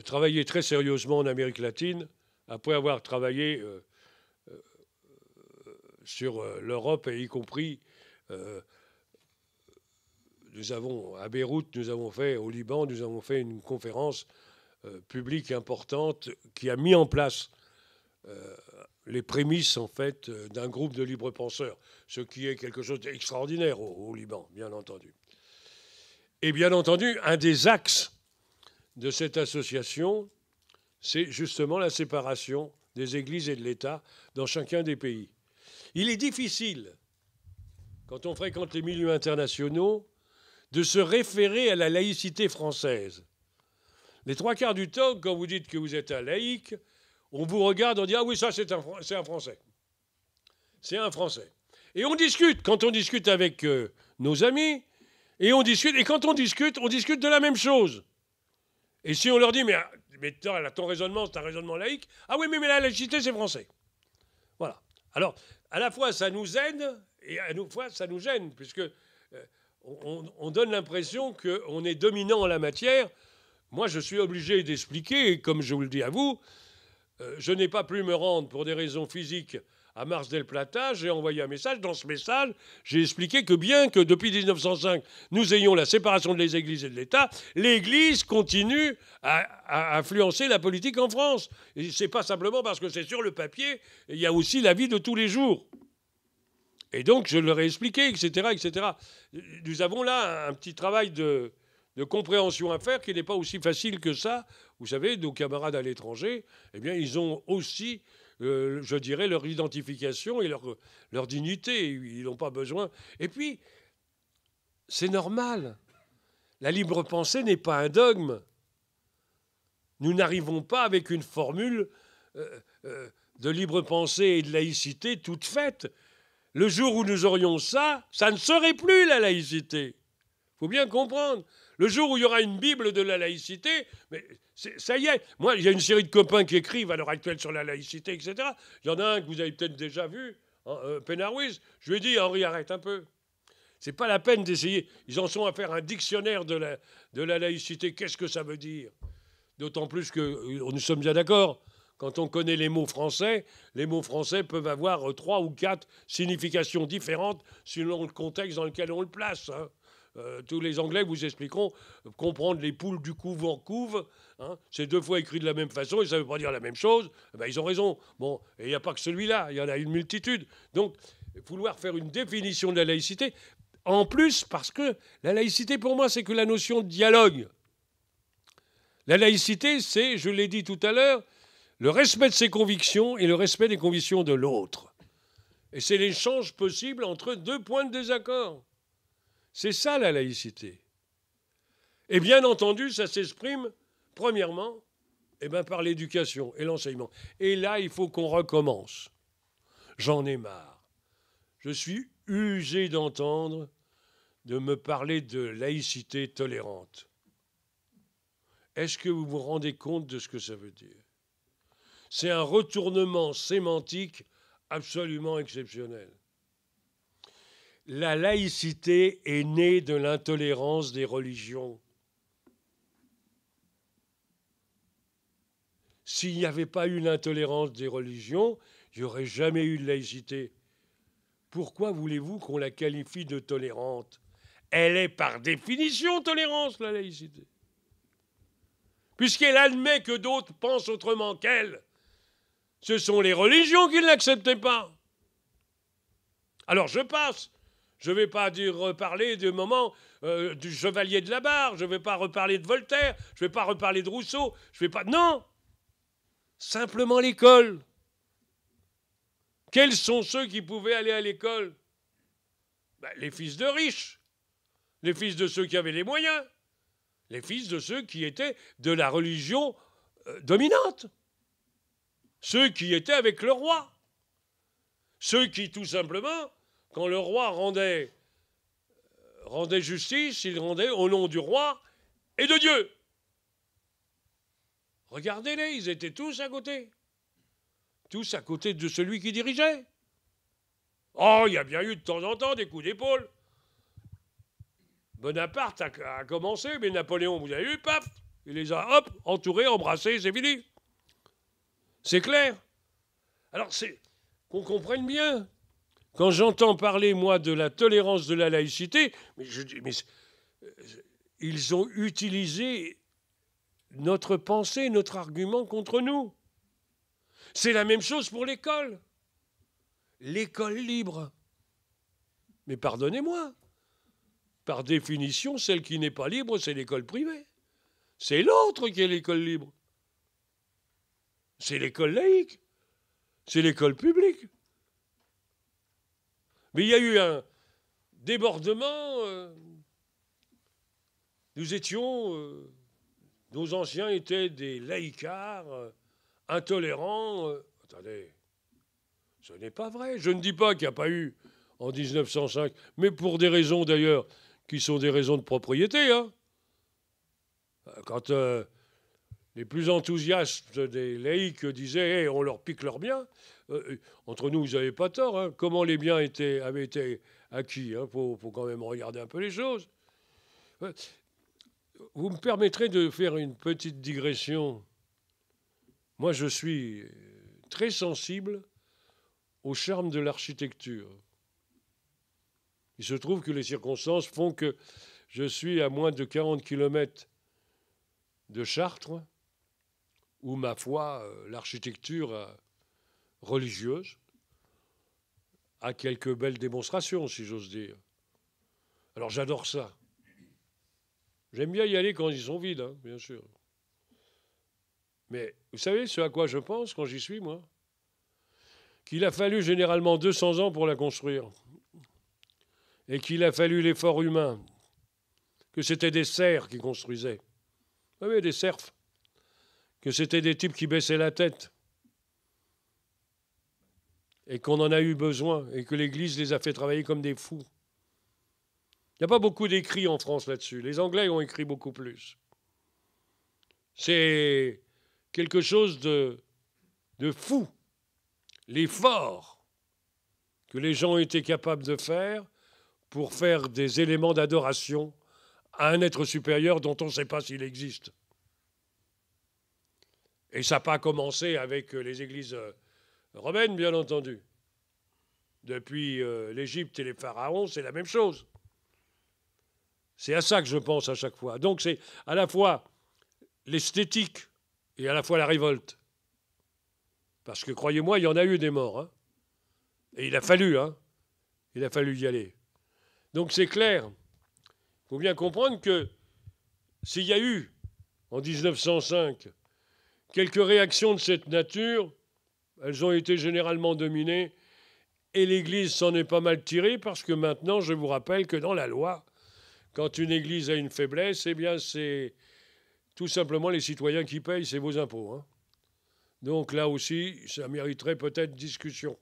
travailler très sérieusement en Amérique latine, après avoir travaillé euh, euh, sur euh, l'Europe, et y compris, nous avons, à Beyrouth, nous avons fait, au Liban, nous avons fait une conférence publique importante qui a mis en place euh, les prémices en fait euh, d'un groupe de libres penseurs, ce qui est quelque chose d'extraordinaire au, Liban, bien entendu. Et bien entendu, un des axes de cette association, c'est justement la séparation des églises et de l'État dans chacun des pays. Il est difficile, quand on fréquente les milieux internationaux, de se référer à la laïcité française. Les trois quarts du temps, quand vous dites que vous êtes un laïc, on vous regarde, on dit Ah oui, ça, c'est un, Français. C'est un Français. Et on discute. Quand on discute avec euh, nos amis, et on discute. Et quand on discute, on discute de la même chose. Et si on leur dit Mais, ah, mais ton raisonnement, c'est un raisonnement laïque. Ah oui, mais, mais la laïcité, c'est français. Voilà. Alors, à la fois, ça nous aide, et à la fois, ça nous gêne, puisque euh, on, on, donne l'impression qu'on est dominant en la matière. Moi, je suis obligé d'expliquer, comme je vous le dis à vous, euh, je n'ai pas pu me rendre pour des raisons physiques à Mars del Plata, j'ai envoyé un message. Dans ce message, j'ai expliqué que bien que depuis 1905, nous ayons la séparation des églises et de l'État, l'Église continue à, influencer la politique en France. Et ce n'est pas simplement parce que c'est sur le papier, il y a aussi la vie de tous les jours. Et donc, je leur ai expliqué, etc., etc. Nous avons là un petit travail de, de compréhension à faire qui n'est pas aussi facile que ça. Vous savez, nos camarades à l'étranger, eh bien, ils ont aussi, euh, je dirais, leur identification et leur, leur dignité. Ils n'ont pas besoin. Et puis, c'est normal. La libre pensée n'est pas un dogme. Nous n'arrivons pas avec une formule euh, euh, de libre pensée et de laïcité toute faite. Le jour où nous aurions ça, ça ne serait plus la laïcité. Il faut bien comprendre. Le jour où il y aura une Bible de la laïcité, mais ça y est. Moi, il y a une série de copains qui écrivent à l'heure actuelle sur la laïcité, etc. Il y en a un que vous avez peut-être déjà vu, hein, euh, Je lui ai dit, Henri, arrête un peu. C'est pas la peine d'essayer. Ils en sont à faire un dictionnaire de la, de la laïcité. Qu'est-ce que ça veut dire D'autant plus que euh, nous sommes bien d'accord. Quand on connaît les mots français, les mots français peuvent avoir euh, trois ou quatre significations différentes selon le contexte dans lequel on le place. Hein. Euh, tous les Anglais vous expliqueront euh, comprendre les poules du couve en hein. couve. c'est deux fois écrit de la même façon et ça ne veut pas dire la même chose. Eh ben, ils ont raison. Bon, et il n'y a pas que celui-là, il y en a une multitude. Donc, vouloir faire une définition de la laïcité, en plus parce que la laïcité pour moi, c'est que la notion de dialogue. La laïcité, c'est, je l'ai dit tout à l'heure, le respect de ses convictions et le respect des convictions de l'autre. Et c'est l'échange possible entre deux points de désaccord. C'est ça la laïcité. Et bien entendu, ça s'exprime, premièrement, eh bien, par l'éducation et l'enseignement. Et là, il faut qu'on recommence. J'en ai marre. Je suis usé d'entendre de me parler de laïcité tolérante. Est-ce que vous vous rendez compte de ce que ça veut dire C'est un retournement sémantique absolument exceptionnel la laïcité est née de l'intolérance des religions. S'il n'y avait pas eu l'intolérance des religions, il n'y aurait jamais eu de laïcité. Pourquoi voulez-vous qu'on la qualifie de tolérante Elle est par définition tolérance, la laïcité. Puisqu'elle admet que d'autres pensent autrement qu'elle, ce sont les religions qui ne l'acceptaient pas. Alors je passe je ne vais pas dire, reparler du moment euh, du chevalier de la barre, je ne vais pas reparler de Voltaire, je ne vais pas reparler de Rousseau, je ne vais pas... Non Simplement l'école. Quels sont ceux qui pouvaient aller à l'école ben, Les fils de riches, les fils de ceux qui avaient les moyens, les fils de ceux qui étaient de la religion euh, dominante, ceux qui étaient avec le roi, ceux qui tout simplement quand le roi rendait, justice, il rendait au nom du roi et de Dieu. Regardez-les, ils étaient tous à côté. Tous à côté de celui qui dirigeait. Oh, il y a bien eu de temps en temps des coups d'épaule. Bonaparte a, commencé, mais Napoléon, vous avez eu, paf, il les a, hop, entourés, embrassés, c'est fini. C'est clair. Alors, c'est qu'on comprenne bien. Quand j'entends parler, moi, de la tolérance de la laïcité, euh, ils ont utilisé notre pensée, notre argument contre nous. C'est la même chose pour l'école. L'école libre. Mais pardonnez-moi, par définition, celle qui n'est pas libre, c'est l'école privée. C'est l'autre qui est l'école libre. C'est l'école laïque. C'est l'école publique. Mais il y a eu un débordement. Euh. Nous étions, euh, nos anciens étaient des laïcars euh, intolérants. attendez, ce n'est pas vrai. Je ne dis pas qu'il n'y a pas eu en 1905, mais pour des raisons d'ailleurs qui sont des raisons de propriété. Hein. Quand les plus enthousiastes des laïcs disaient eh, on leur pique leurs biens, euh, euh, entre nous, vous n'avez pas tort. Hein. comment les biens étaient, avaient été acquis Il hein. faut, quand même regarder un peu les choses. Euh, vous me permettrez de faire une petite digression. Moi, je suis très sensible au charme de l'architecture. Il se trouve que les circonstances font que je suis à moins de 40 km de Chartres, où, ma foi, l'architecture religieuse à quelques belles démonstrations, si j'ose dire. Alors j'adore ça. J'aime bien y aller quand ils sont vides, hein, bien sûr. Mais vous savez ce à quoi je pense quand j'y suis, moi Qu'il a fallu généralement 200 ans pour la construire. Et qu'il a fallu l'effort humain. Que c'était des serfs qui construisaient. Vous ah savez, des serfs. Que c'était des types qui baissaient la tête et qu'on en a eu besoin et que l'Église les a fait travailler comme des fous. Il n'y a pas beaucoup d'écrits en France là-dessus. Les Anglais ont écrit beaucoup plus. C'est quelque chose de, de fou, l'effort que les gens ont été capables de faire pour faire des éléments d'adoration à un être supérieur dont on ne sait pas s'il existe. Et ça n'a pas commencé avec les églises euh, romaine, bien entendu. Depuis euh, l'Égypte et les pharaons, c'est la même chose. C'est à ça que je pense à chaque fois. Donc c'est à la fois l'esthétique et à la fois la révolte. Parce que croyez-moi, il y en a eu des morts. Hein. Et il a fallu, hein. Il a fallu y aller. Donc c'est clair. Il faut bien comprendre que s'il y a eu, en 1905, quelques réactions de cette nature, elles ont été généralement dominées et l'Église s'en est pas mal tirée parce que maintenant, je vous rappelle que dans la loi, quand une Église a une faiblesse, eh bien, c'est tout simplement les citoyens qui payent, ces vos impôts. Hein. Donc là aussi, ça mériterait peut-être discussion.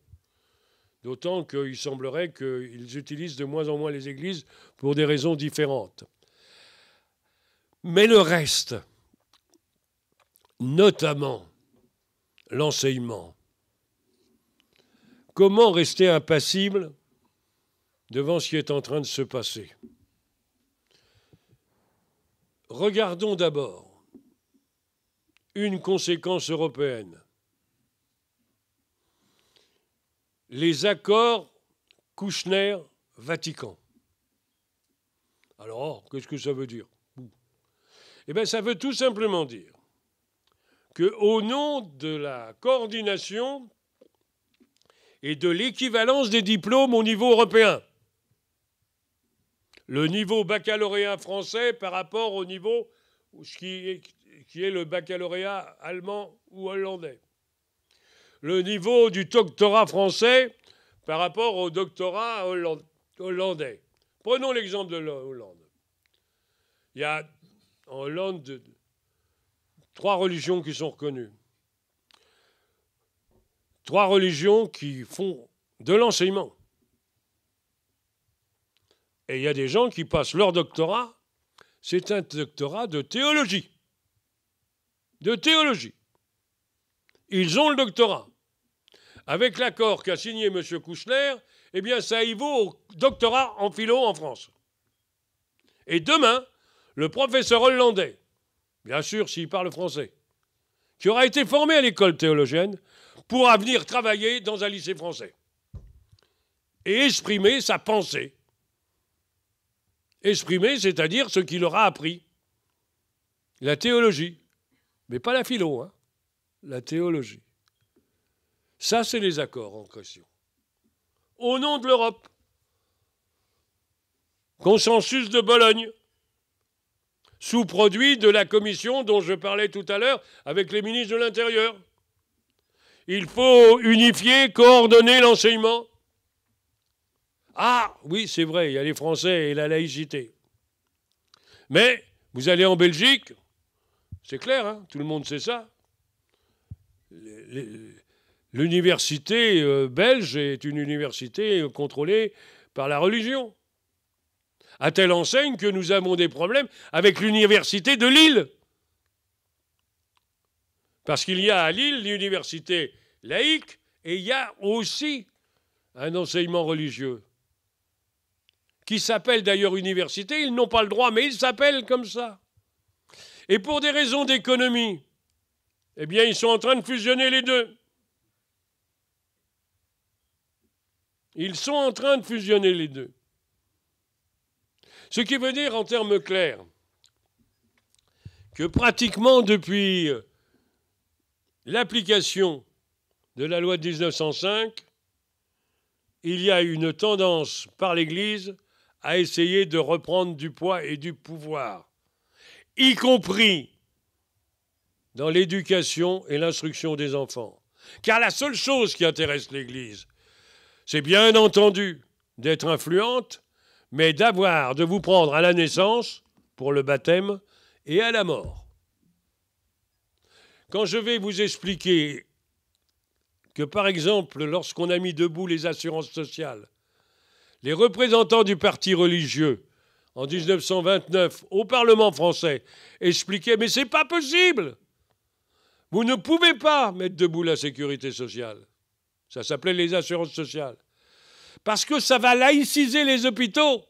D'autant qu'il semblerait qu'ils utilisent de moins en moins les églises pour des raisons différentes. Mais le reste, notamment l'enseignement, Comment rester impassible devant ce qui est en train de se passer Regardons d'abord une conséquence européenne. Les accords Kouchner-Vatican. Alors, qu'est-ce que ça veut dire Eh bien, ça veut tout simplement dire que, au nom de la coordination et de l'équivalence des diplômes au niveau européen. Le niveau baccalauréat français par rapport au niveau qui est, qui est le baccalauréat allemand ou hollandais. Le niveau du doctorat français par rapport au doctorat hollandais. Prenons l'exemple de la Hollande. Il y a en Hollande trois religions qui sont reconnues. Trois religions qui font de l'enseignement. Et il y a des gens qui passent leur doctorat, c'est un doctorat de théologie. De théologie. Ils ont le doctorat. Avec l'accord qu'a signé M. Kouchner, eh bien, ça y vaut au doctorat en philo en France. Et demain, le professeur hollandais, bien sûr s'il parle français, qui aura été formé à l'école théologienne, pour venir travailler dans un lycée français et exprimer sa pensée. Exprimer, c'est-à-dire ce qu'il aura appris. La théologie, mais pas la philo, hein. la théologie. Ça, c'est les accords en question. Au nom de l'Europe, consensus de Bologne, sous-produit de la commission dont je parlais tout à l'heure avec les ministres de l'Intérieur. Il faut unifier, coordonner l'enseignement. Ah oui, c'est vrai, il y a les Français et la laïcité. Mais vous allez en Belgique, c'est clair, hein, tout le monde sait ça. L'université euh, belge est une université euh, contrôlée par la religion. À telle enseigne que nous avons des problèmes avec l'université de Lille. Parce qu'il y a à Lille l'université laïque et il y a aussi un enseignement religieux qui s'appelle d'ailleurs université. Ils n'ont pas le droit, mais ils s'appellent comme ça. Et pour des raisons d'économie, eh bien, ils sont en train de fusionner les deux. Ils sont en train de fusionner les deux. Ce qui veut dire, en termes clairs, que pratiquement depuis l'application de la loi de 1905, il y a une tendance par l'Église à essayer de reprendre du poids et du pouvoir, y compris dans l'éducation et l'instruction des enfants. Car la seule chose qui intéresse l'Église, c'est bien entendu d'être influente, mais d'avoir, de vous prendre à la naissance, pour le baptême, et à la mort. Quand je vais vous expliquer que, par exemple, lorsqu'on a mis debout les assurances sociales, les représentants du parti religieux, en 1929, au Parlement français, expliquaient Mais c'est pas possible Vous ne pouvez pas mettre debout la sécurité sociale. Ça s'appelait les assurances sociales. Parce que ça va laïciser les hôpitaux.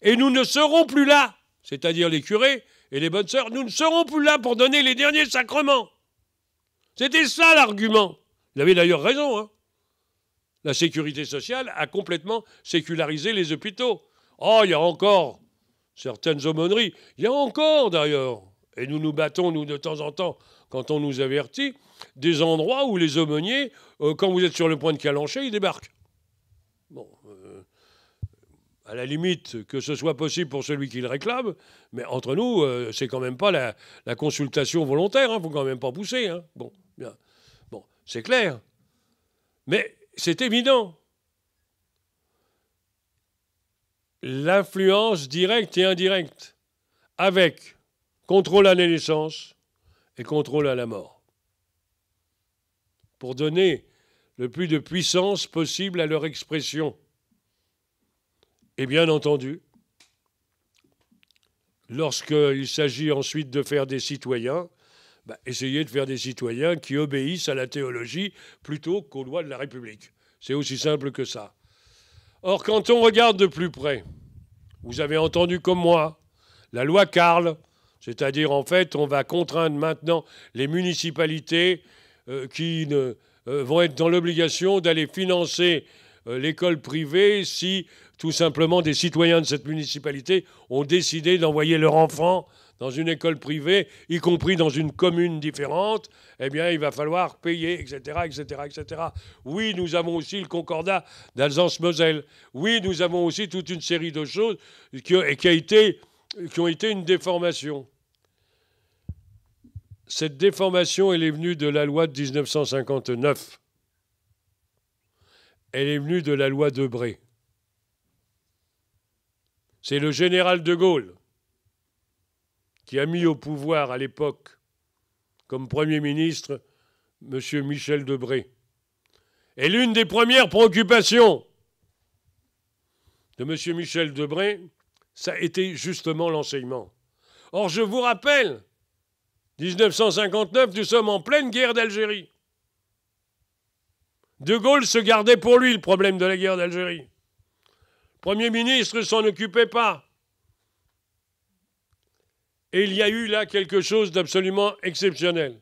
Et nous ne serons plus là, c'est-à-dire les curés et les bonnes sœurs, nous ne serons plus là pour donner les derniers sacrements. C'était ça l'argument. Il avait d'ailleurs raison. Hein. La sécurité sociale a complètement sécularisé les hôpitaux. Oh, il y a encore certaines aumôneries. Il y a encore d'ailleurs, et nous nous battons, nous, de temps en temps, quand on nous avertit, des endroits où les aumôniers, euh, quand vous êtes sur le point de calancher, ils débarquent. Bon, euh, à la limite, que ce soit possible pour celui qui le réclame, mais entre nous, euh, c'est quand même pas la, consultation volontaire, ne hein. faut quand même pas pousser. Hein. bon. Bon, c'est clair. Mais c'est évident. L'influence directe et indirecte, avec contrôle à la naissance et contrôle à la mort, pour donner le plus de puissance possible à leur expression. Et bien entendu, lorsqu'il s'agit ensuite de faire des citoyens, bah, Essayez de faire des citoyens qui obéissent à la théologie plutôt qu'aux lois de la République. C'est aussi simple que ça. Or, quand on regarde de plus près, vous avez entendu comme moi, la loi Karl, c'est-à-dire en fait on va contraindre maintenant les municipalités euh, qui euh, vont être dans l'obligation d'aller financer euh, l'école privée si tout simplement des citoyens de cette municipalité ont décidé d'envoyer leur enfant dans une école privée, y compris dans une commune différente, eh bien, il va falloir payer, etc., etc., etc. Oui, nous avons aussi le concordat d'Alsace-Moselle. Oui, nous avons aussi toute une série de choses qui, qui ont été une déformation. Cette déformation, elle est venue de la loi de 1959. Elle est venue de la loi Debré. C'est le général de Gaulle qui a mis au pouvoir à l'époque comme Premier ministre M. Michel Debré. Et l'une des premières préoccupations de M. Michel Debré, ça a été justement l'enseignement. Or, je vous rappelle, 1959, nous sommes en pleine guerre d'Algérie. De Gaulle se gardait pour lui le problème de la guerre d'Algérie. Premier ministre ne s'en occupait pas. Et il y a eu là quelque chose d'absolument exceptionnel.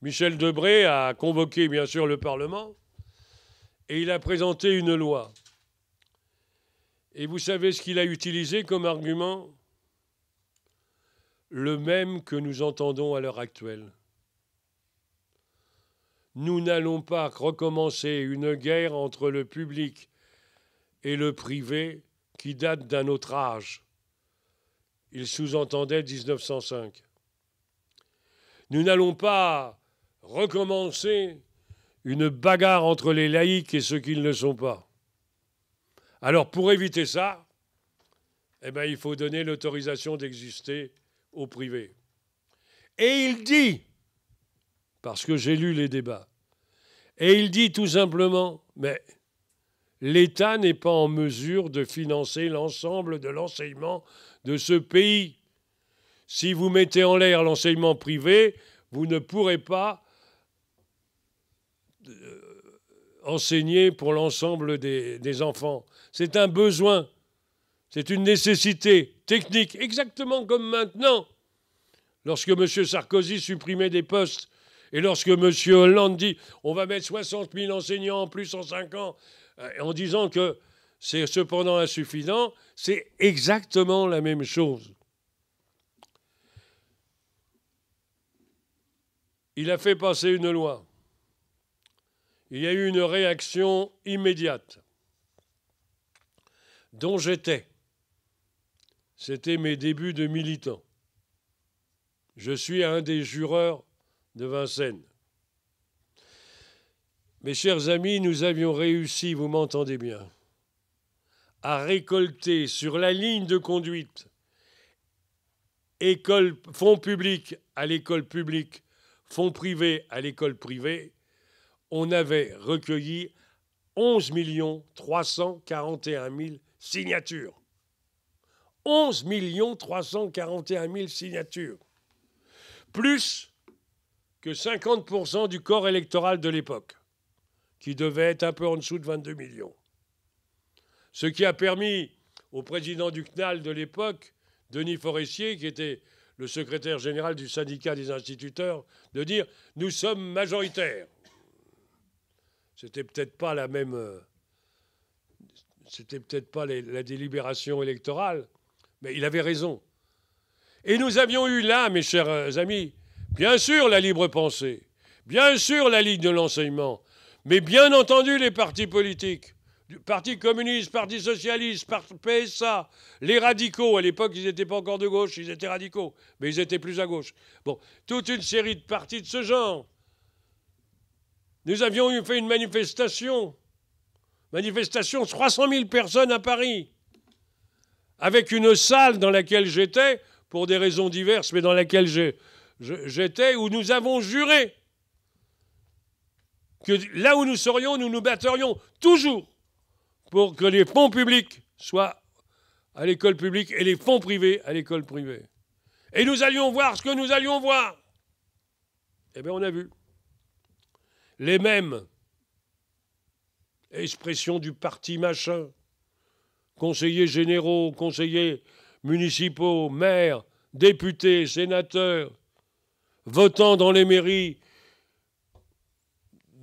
Michel Debré a convoqué bien sûr le Parlement et il a présenté une loi. Et vous savez ce qu'il a utilisé comme argument Le même que nous entendons à l'heure actuelle. Nous n'allons pas recommencer une guerre entre le public et le privé qui date d'un autre âge. Il sous-entendait 1905. Nous n'allons pas recommencer une bagarre entre les laïcs et ceux qui ne le sont pas. Alors pour éviter ça, eh ben, il faut donner l'autorisation d'exister au privé. Et il dit, parce que j'ai lu les débats, et il dit tout simplement, mais l'État n'est pas en mesure de financer l'ensemble de l'enseignement de ce pays. Si vous mettez en l'air l'enseignement privé, vous ne pourrez pas euh, enseigner pour l'ensemble des, enfants. C'est un besoin, c'est une nécessité technique, exactement comme maintenant, lorsque M. Sarkozy supprimait des postes et lorsque M. Hollande dit on va mettre 60 000 enseignants en plus en 5 ans, euh, en disant que c'est cependant insuffisant, c'est exactement la même chose. Il a fait passer une loi. Il y a eu une réaction immédiate dont j'étais. C'était mes débuts de militant. Je suis un des jureurs de Vincennes. Mes chers amis, nous avions réussi, vous m'entendez bien, à récolter sur la ligne de conduite école, fonds publics à l'école publique, fonds privés à l'école privée, on avait recueilli 11 341 000 signatures. 11 341 000 signatures. Plus que 50% du corps électoral de l'époque qui devait être un peu en dessous de 22 millions. Ce qui a permis au président du CNAL de l'époque, Denis Forestier, qui était le secrétaire général du syndicat des instituteurs, de dire Nous sommes majoritaires. C'était peut-être pas la même. Euh, c'était peut-être pas la délibération électorale, mais il avait raison. Et nous avions eu là, mes chers euh, amis, bien sûr la libre pensée, bien sûr la ligne de l'enseignement, mais bien entendu, les partis politiques, Parti communiste, Parti socialiste, PSA, les radicaux, à l'époque, ils n'étaient pas encore de gauche, ils étaient radicaux, mais ils étaient plus à gauche. Bon, toute une série de partis de ce genre. Nous avions eu fait une manifestation, manifestation 300 000 personnes à Paris, avec une salle dans laquelle j'étais, pour des raisons diverses, mais dans laquelle j'étais, où nous avons juré que là où nous serions, nous nous battrions toujours pour que les fonds publics soient à l'école publique et les fonds privés à l'école privée. Et nous allions voir ce que nous allions voir. Eh bien, on a vu. Les mêmes expressions du parti machin, conseillers généraux, conseillers municipaux, maires, députés, sénateurs, votant dans les mairies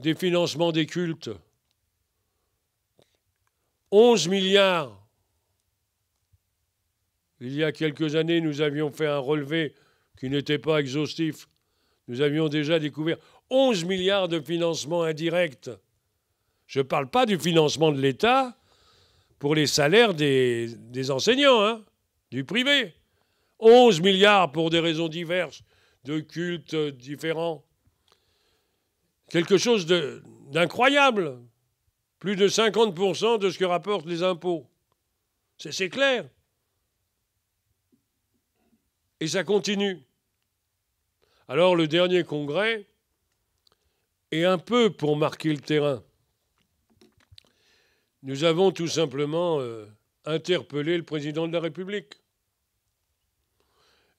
des financements des cultes. 11 milliards. Il y a quelques années, nous avions fait un relevé qui n'était pas exhaustif. Nous avions déjà découvert 11 milliards de financements indirects. Je ne parle pas du financement de l'État pour les salaires des, enseignants, hein, du privé. 11 milliards pour des raisons diverses de cultes différents quelque chose d'incroyable. Plus de 50% de ce que rapportent les impôts. C'est clair. Et ça continue. Alors le dernier congrès est un peu pour marquer le terrain. Nous avons tout simplement euh, interpellé le président de la République.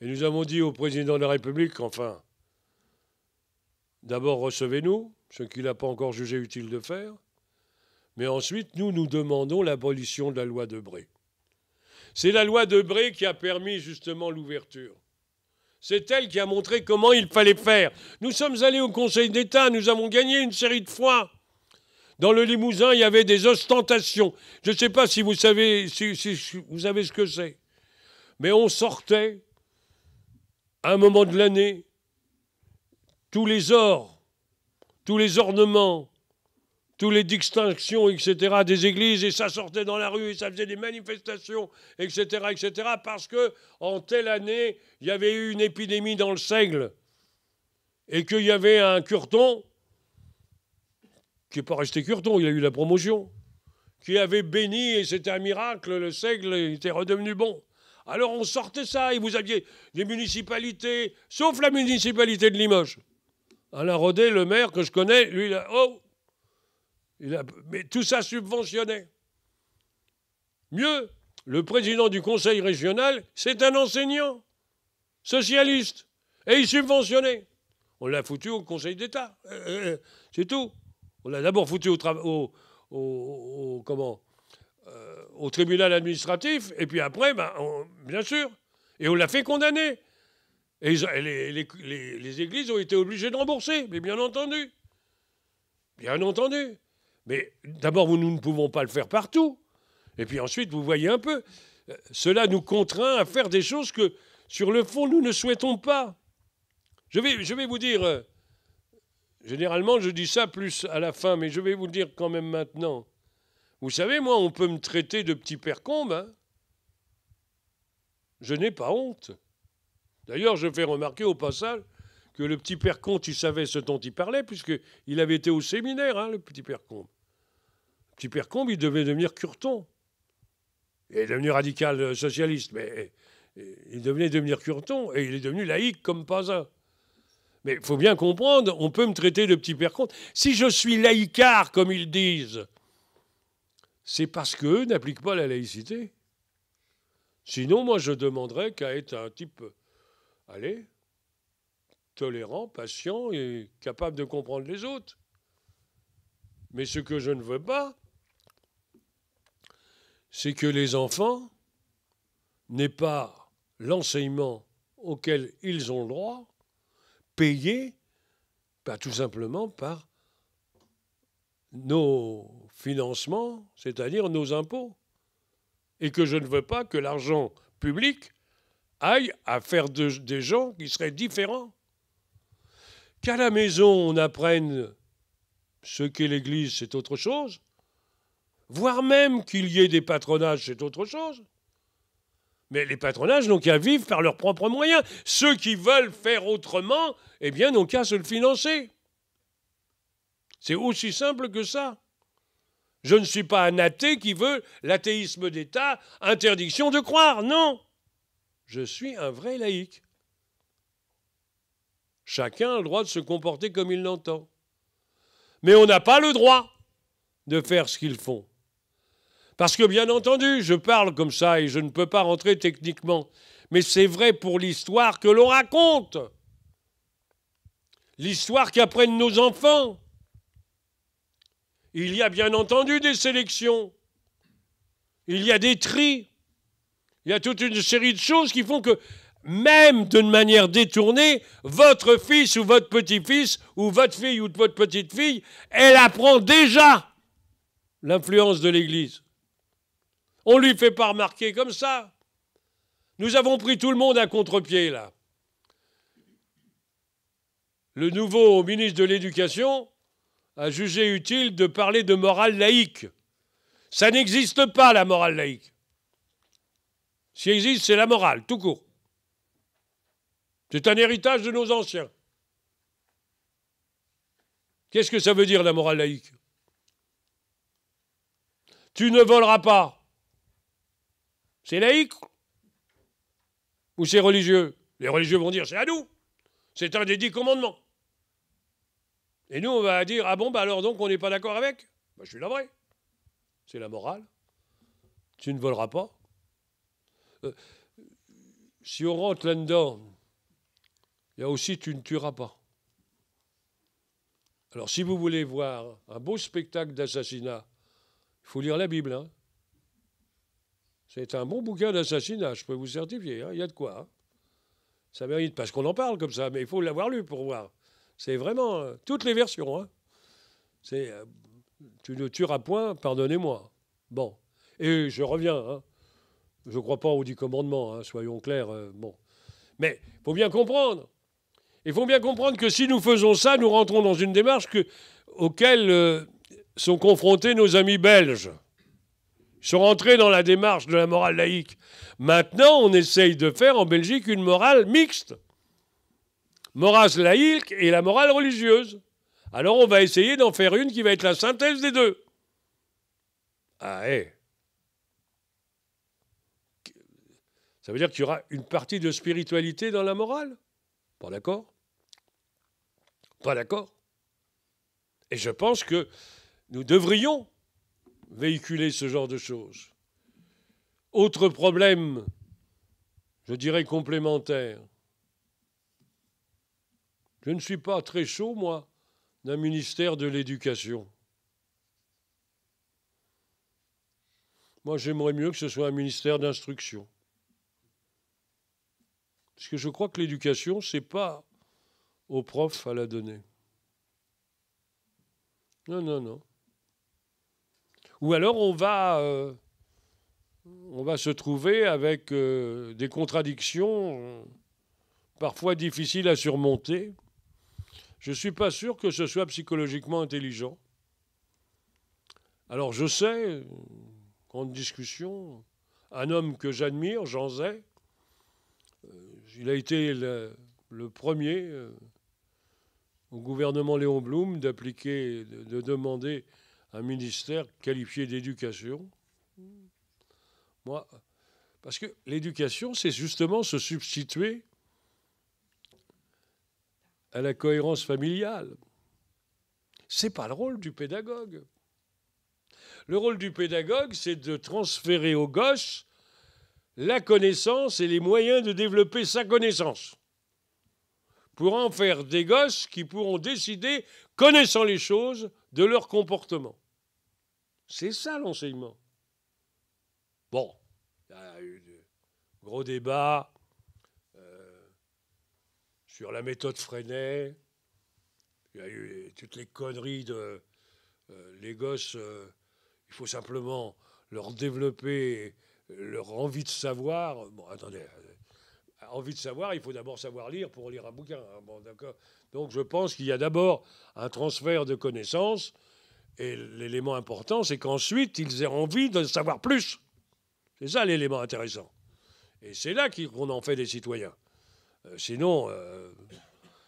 Et nous avons dit au président de la République, enfin, D'abord, recevez-nous, ce qu'il n'a pas encore jugé utile de faire. Mais ensuite, nous, nous demandons l'abolition de la loi Debré. C'est la loi Debré qui a permis justement l'ouverture. C'est elle qui a montré comment il fallait faire. Nous sommes allés au Conseil d'État, nous avons gagné une série de fois. Dans le Limousin, il y avait des ostentations. Je ne sais pas si vous savez, vous savez ce que c'est. Mais on sortait à un moment de l'année tous les ors, tous les ornements, tous les distinctions, etc., des églises, et ça sortait dans la rue, et ça faisait des manifestations, etc., etc., parce que en telle année, il y avait eu une épidémie dans le seigle, et qu'il y avait un curton, qui n'est pas resté curton, il a eu la promotion, qui avait béni, et c'était un miracle, le seigle était redevenu bon. Alors on sortait ça, et vous aviez des municipalités, sauf la municipalité de Limoges. Alain Rodet, le maire que je connais, lui, il a, oh, il a, mais tout ça subventionné. Mieux, le président du conseil régional, c'est un enseignant socialiste. Et il subventionnait. On l'a foutu au Conseil d'État. Euh, euh, euh, c'est tout. On l'a d'abord foutu au, tribunal administratif, et puis après, ben, bien sûr. Et on l'a fait condamner. Et les, églises ont été obligées de rembourser, mais bien entendu. Bien entendu. Mais d'abord, nous ne pouvons pas le faire partout. Et puis ensuite, vous voyez un peu, euh, cela nous contraint à faire des choses que, sur le fond, nous ne souhaitons pas. Je vais, je vais vous dire, euh, généralement, je dis ça plus à la fin, mais je vais vous dire quand même maintenant. Vous savez, moi, on peut me traiter de petit percombe. Hein. je n'ai pas honte. D'ailleurs, je fais remarquer au passage que le petit père Comte, il savait ce dont il parlait, puisqu'il avait été au séminaire, hein, le petit père Comte. Le petit père Comte, il devait devenir curton. est devenu radical euh, socialiste. Mais eh, eh, il devait devenir curton et il est devenu laïc comme pas un. Mais il faut bien comprendre, on peut me traiter de petit père Comte. Si je suis laïcard, comme ils disent, c'est parce qu'eux n'appliquent pas la laïcité. Sinon, moi, je demanderais qu'à être un type allez, tolérant, patient et capable de comprendre les autres. Mais ce que je ne veux pas, c'est que les enfants n'aient pas l'enseignement auquel ils ont droit, payé bah, tout simplement par nos financements, c'est-à-dire nos impôts. Et que je ne veux pas que l'argent public aille à faire des gens qui seraient différents. Qu'à la maison, on apprenne ce qu'est l'Église, c'est autre chose, voire même qu'il y ait des patronages, c'est autre chose. Mais les patronages n'ont qu'à vivre par leurs propres moyens. Ceux qui veulent faire autrement, eh bien, n'ont qu'à se le financer. C'est aussi simple que ça. Je ne suis pas un athée qui veut l'athéisme d'État, interdiction de croire, non je suis un vrai laïc. Chacun a le droit de se comporter comme il l'entend. Mais on n'a pas le droit de faire ce qu'ils font. Parce que bien entendu, je parle comme ça et je ne peux pas rentrer techniquement, mais c'est vrai pour l'histoire que l'on raconte, l'histoire qu'apprennent nos enfants. Il y a bien entendu des sélections, il y a des tris, il y a toute une série de choses qui font que, même d'une manière détournée, votre fils ou votre petit-fils ou votre fille ou votre petite-fille, elle apprend déjà l'influence de l'Église. On lui fait pas remarquer comme ça. Nous avons pris tout le monde à contre-pied, là. Le nouveau ministre de l'Éducation a jugé utile de parler de morale laïque. Ça n'existe pas, la morale laïque. Si existe, c'est la morale, tout court. C'est un héritage de nos anciens. Qu'est-ce que ça veut dire la morale laïque Tu ne voleras pas. C'est laïque ou c'est religieux Les religieux vont dire c'est à nous. C'est un des dix commandements. Et nous, on va dire ah bon, bah alors donc on n'est pas d'accord avec bah, Je suis la vraie. C'est la morale. Tu ne voleras pas. Euh, si on rentre là-dedans, il y a aussi Tu ne tueras pas. Alors, si vous voulez voir un beau spectacle d'assassinat, il faut lire la Bible. Hein. C'est un bon bouquin d'assassinat, je peux vous certifier. Hein, il y a de quoi. Hein. Ça mérite, parce qu'on en parle comme ça, mais il faut l'avoir lu pour voir. C'est vraiment euh, toutes les versions. C'est euh, Tu ne tueras point, pardonnez-moi. Bon. Et je reviens. Je ne crois pas au dit commandement, hein, soyons clairs. Euh, bon. Mais il faut bien comprendre. Il faut bien comprendre que si nous faisons ça, nous rentrons dans une démarche que, euh, sont confrontés nos amis belges. Ils sont rentrés dans la démarche de la morale laïque. Maintenant, on essaye de faire en Belgique une morale mixte. Morale laïque et la morale religieuse. Alors on va essayer d'en faire une qui va être la synthèse des deux. Ah, hé, eh. Ça veut dire qu'il y aura une partie de spiritualité dans la morale. Pas d'accord Pas d'accord Et je pense que nous devrions véhiculer ce genre de choses. Autre problème, je dirais complémentaire. Je ne suis pas très chaud, moi, d'un ministère de l'Éducation. Moi, j'aimerais mieux que ce soit un ministère d'instruction. Parce que je crois que l'éducation, ce n'est pas aux profs à la donner. Non, non, non. Ou alors on va, euh, on va se trouver avec euh, des contradictions euh, parfois difficiles à surmonter. Je ne suis pas sûr que ce soit psychologiquement intelligent. Alors je sais, grande discussion, un homme que j'admire, Jean Zay, il a été le, premier euh, au gouvernement Léon Blum d'appliquer, de, demander un ministère qualifié d'éducation. Moi, parce que l'éducation, c'est justement se substituer à la cohérence familiale. C'est pas le rôle du pédagogue. Le rôle du pédagogue, c'est de transférer aux gosses la connaissance et les moyens de développer sa connaissance pour en faire des gosses qui pourront décider, connaissant les choses, de leur comportement. C'est ça l'enseignement. Bon, il y a eu gros débats euh, sur la méthode Freinet. Il y a eu toutes les conneries de euh, les gosses. Euh, il faut simplement leur développer leur envie de savoir. Bon, attendez, euh, envie de savoir, il faut d'abord savoir lire pour lire un bouquin. Hein, bon, d'accord. Donc, je pense qu'il y a d'abord un transfert de connaissances. Et l'élément important, c'est qu'ensuite, ils aient envie de savoir plus. C'est ça l'élément intéressant. Et c'est là qu'on en fait des citoyens. Euh, sinon, euh,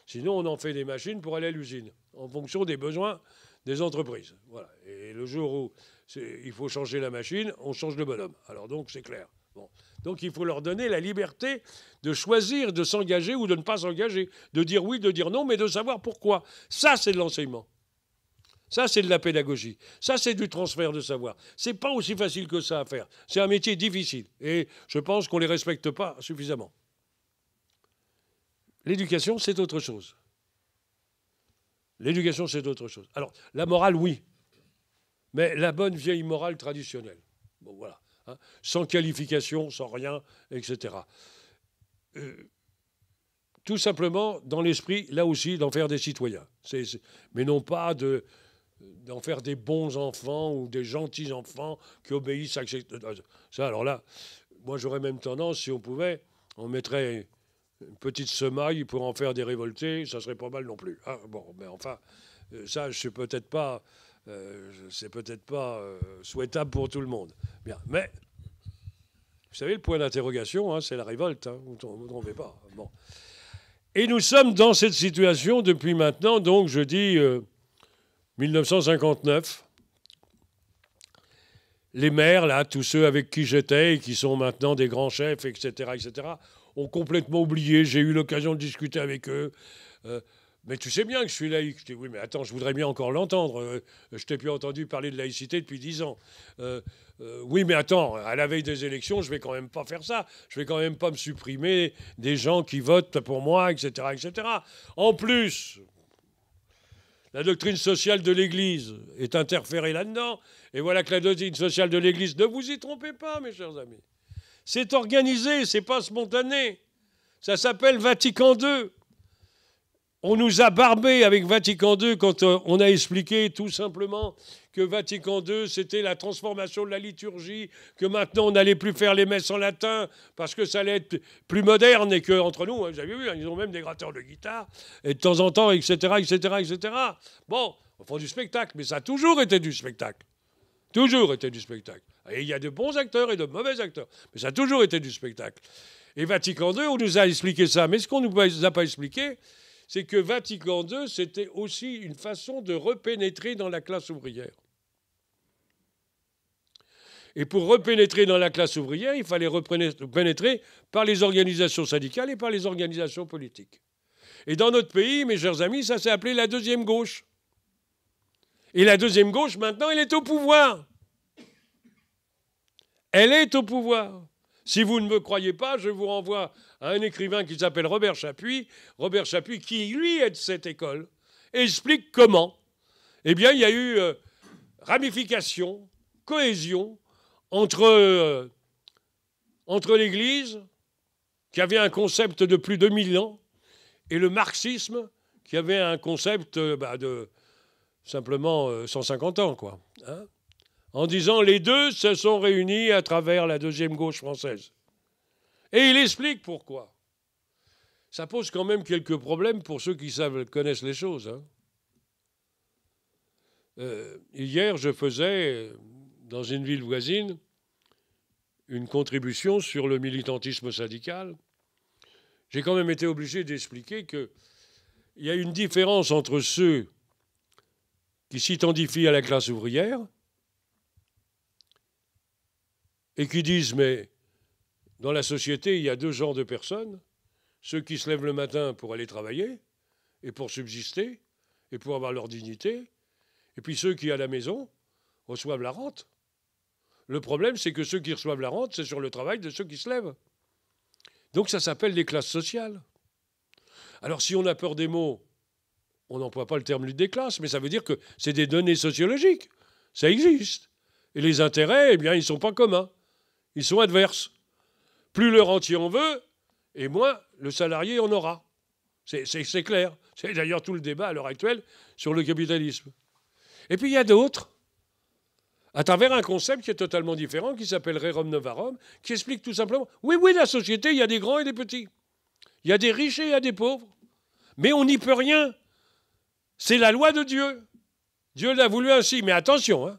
sinon, on en fait des machines pour aller à l'usine, en fonction des besoins des entreprises. Voilà. Et le jour où il faut changer la machine, on change le bonhomme. Alors donc, c'est clair. Donc il faut leur donner la liberté de choisir de s'engager ou de ne pas s'engager, de dire oui, de dire non, mais de savoir pourquoi. Ça, c'est de l'enseignement. Ça, c'est de la pédagogie. Ça, c'est du transfert de savoir. C'est pas aussi facile que ça à faire. C'est un métier difficile. Et je pense qu'on ne les respecte pas suffisamment. L'éducation, c'est autre chose. L'éducation, c'est autre chose. Alors, la morale, oui, mais la bonne vieille morale traditionnelle. Bon, voilà. Hein. sans qualification, sans rien, etc. Euh, tout simplement dans l'esprit, là aussi, d'en faire des citoyens. mais non pas de, d'en faire des bons enfants ou des gentils enfants qui obéissent à... Ça, alors là, moi j'aurais même tendance, si on pouvait, on mettrait une petite semaille pour en faire des révoltés, ça serait pas mal non plus. Hein. bon, mais enfin, euh, ça, je suis peut-être pas... Euh, c'est peut-être pas euh, souhaitable pour tout le monde. Bien. Mais vous savez, le point d'interrogation, hein, c'est la révolte, hein, ne vous pas. Bon. Et nous sommes dans cette situation depuis maintenant, donc je dis 1959. Euh, Les maires, là, tous ceux avec qui j'étais et qui sont maintenant des grands chefs, etc., etc., ont complètement oublié. J'ai eu l'occasion de discuter avec eux. Mais tu sais bien que je suis laïque. oui, mais attends, je voudrais bien encore l'entendre. Euh, je t'ai plus entendu parler de laïcité depuis dix ans. Euh, euh, oui, mais attends, à la veille des élections, je vais quand même pas faire ça. Je vais quand même pas me supprimer des gens qui votent pour moi, etc., etc. En plus, la doctrine sociale de l'Église est interférée là-dedans. Et voilà que la doctrine sociale de l'Église, ne vous y trompez pas, mes chers amis. C'est organisé, c'est pas spontané. Ça s'appelle Vatican II. On nous a barbé avec Vatican II quand euh, on a expliqué tout simplement que Vatican II, c'était la transformation de la liturgie, que maintenant on n'allait plus faire les messes en latin parce que ça allait être plus moderne et qu'entre nous, hein, vous avez vu, hein, ils ont même des gratteurs de guitare, et de temps en temps, etc., etc., etc. Bon, on fait du spectacle, mais ça a toujours été du spectacle. Toujours été du spectacle. Et il y a de bons acteurs et de mauvais acteurs, mais ça a toujours été du spectacle. Et Vatican II, on nous a expliqué ça, mais ce qu'on ne nous a pas expliqué, c'est que Vatican II, c'était aussi une façon de repénétrer dans la classe ouvrière. Et pour repénétrer dans la classe ouvrière, il fallait repénétrer par les organisations syndicales et par les organisations politiques. Et dans notre pays, mes chers amis, ça s'est appelé la deuxième gauche. Et la deuxième gauche, maintenant, elle est au pouvoir. Elle est au pouvoir. Si vous ne me croyez pas, je vous renvoie à un écrivain qui s'appelle Robert Chapuis, Robert Chapuis qui, lui, est de cette école, explique comment. Eh bien, il y a eu euh, ramification, cohésion entre, euh, entre l'Église, qui avait un concept de plus de 1000 ans, et le marxisme, qui avait un concept euh, bah, de simplement 150 ans, quoi. Hein en disant les deux se sont réunis à travers la deuxième gauche française. Et il explique pourquoi. Ça pose quand même quelques problèmes pour ceux qui savent, connaissent les choses. Hein. Euh, hier, je faisais, euh, dans une ville voisine, une contribution sur le militantisme syndical. J'ai quand même été obligé d'expliquer qu'il y a une différence entre ceux qui s'identifient à la classe ouvrière et qui disent, mais dans la société, il y a deux genres de personnes, ceux qui se lèvent le matin pour aller travailler et pour subsister et pour avoir leur dignité, et puis ceux qui, à la maison, reçoivent la rente. Le problème, c'est que ceux qui reçoivent la rente, c'est sur le travail de ceux qui se lèvent. Donc ça s'appelle les classes sociales. Alors si on a peur des mots, on n'emploie pas le terme lutte des classes, mais ça veut dire que c'est des données sociologiques. Ça existe. Et les intérêts, eh bien, ils ne sont pas communs. Ils sont adverses. Plus le rentier en veut, et moins le salarié en aura. C'est clair. C'est d'ailleurs tout le débat à l'heure actuelle sur le capitalisme. Et puis il y a d'autres, à travers un concept qui est totalement différent, qui s'appellerait Rome Novarum, qui explique tout simplement, oui, oui, la société, il y a des grands et des petits. Il y a des riches et il y a des pauvres. Mais on n'y peut rien. C'est la loi de Dieu. Dieu l'a voulu ainsi. Mais attention, il hein.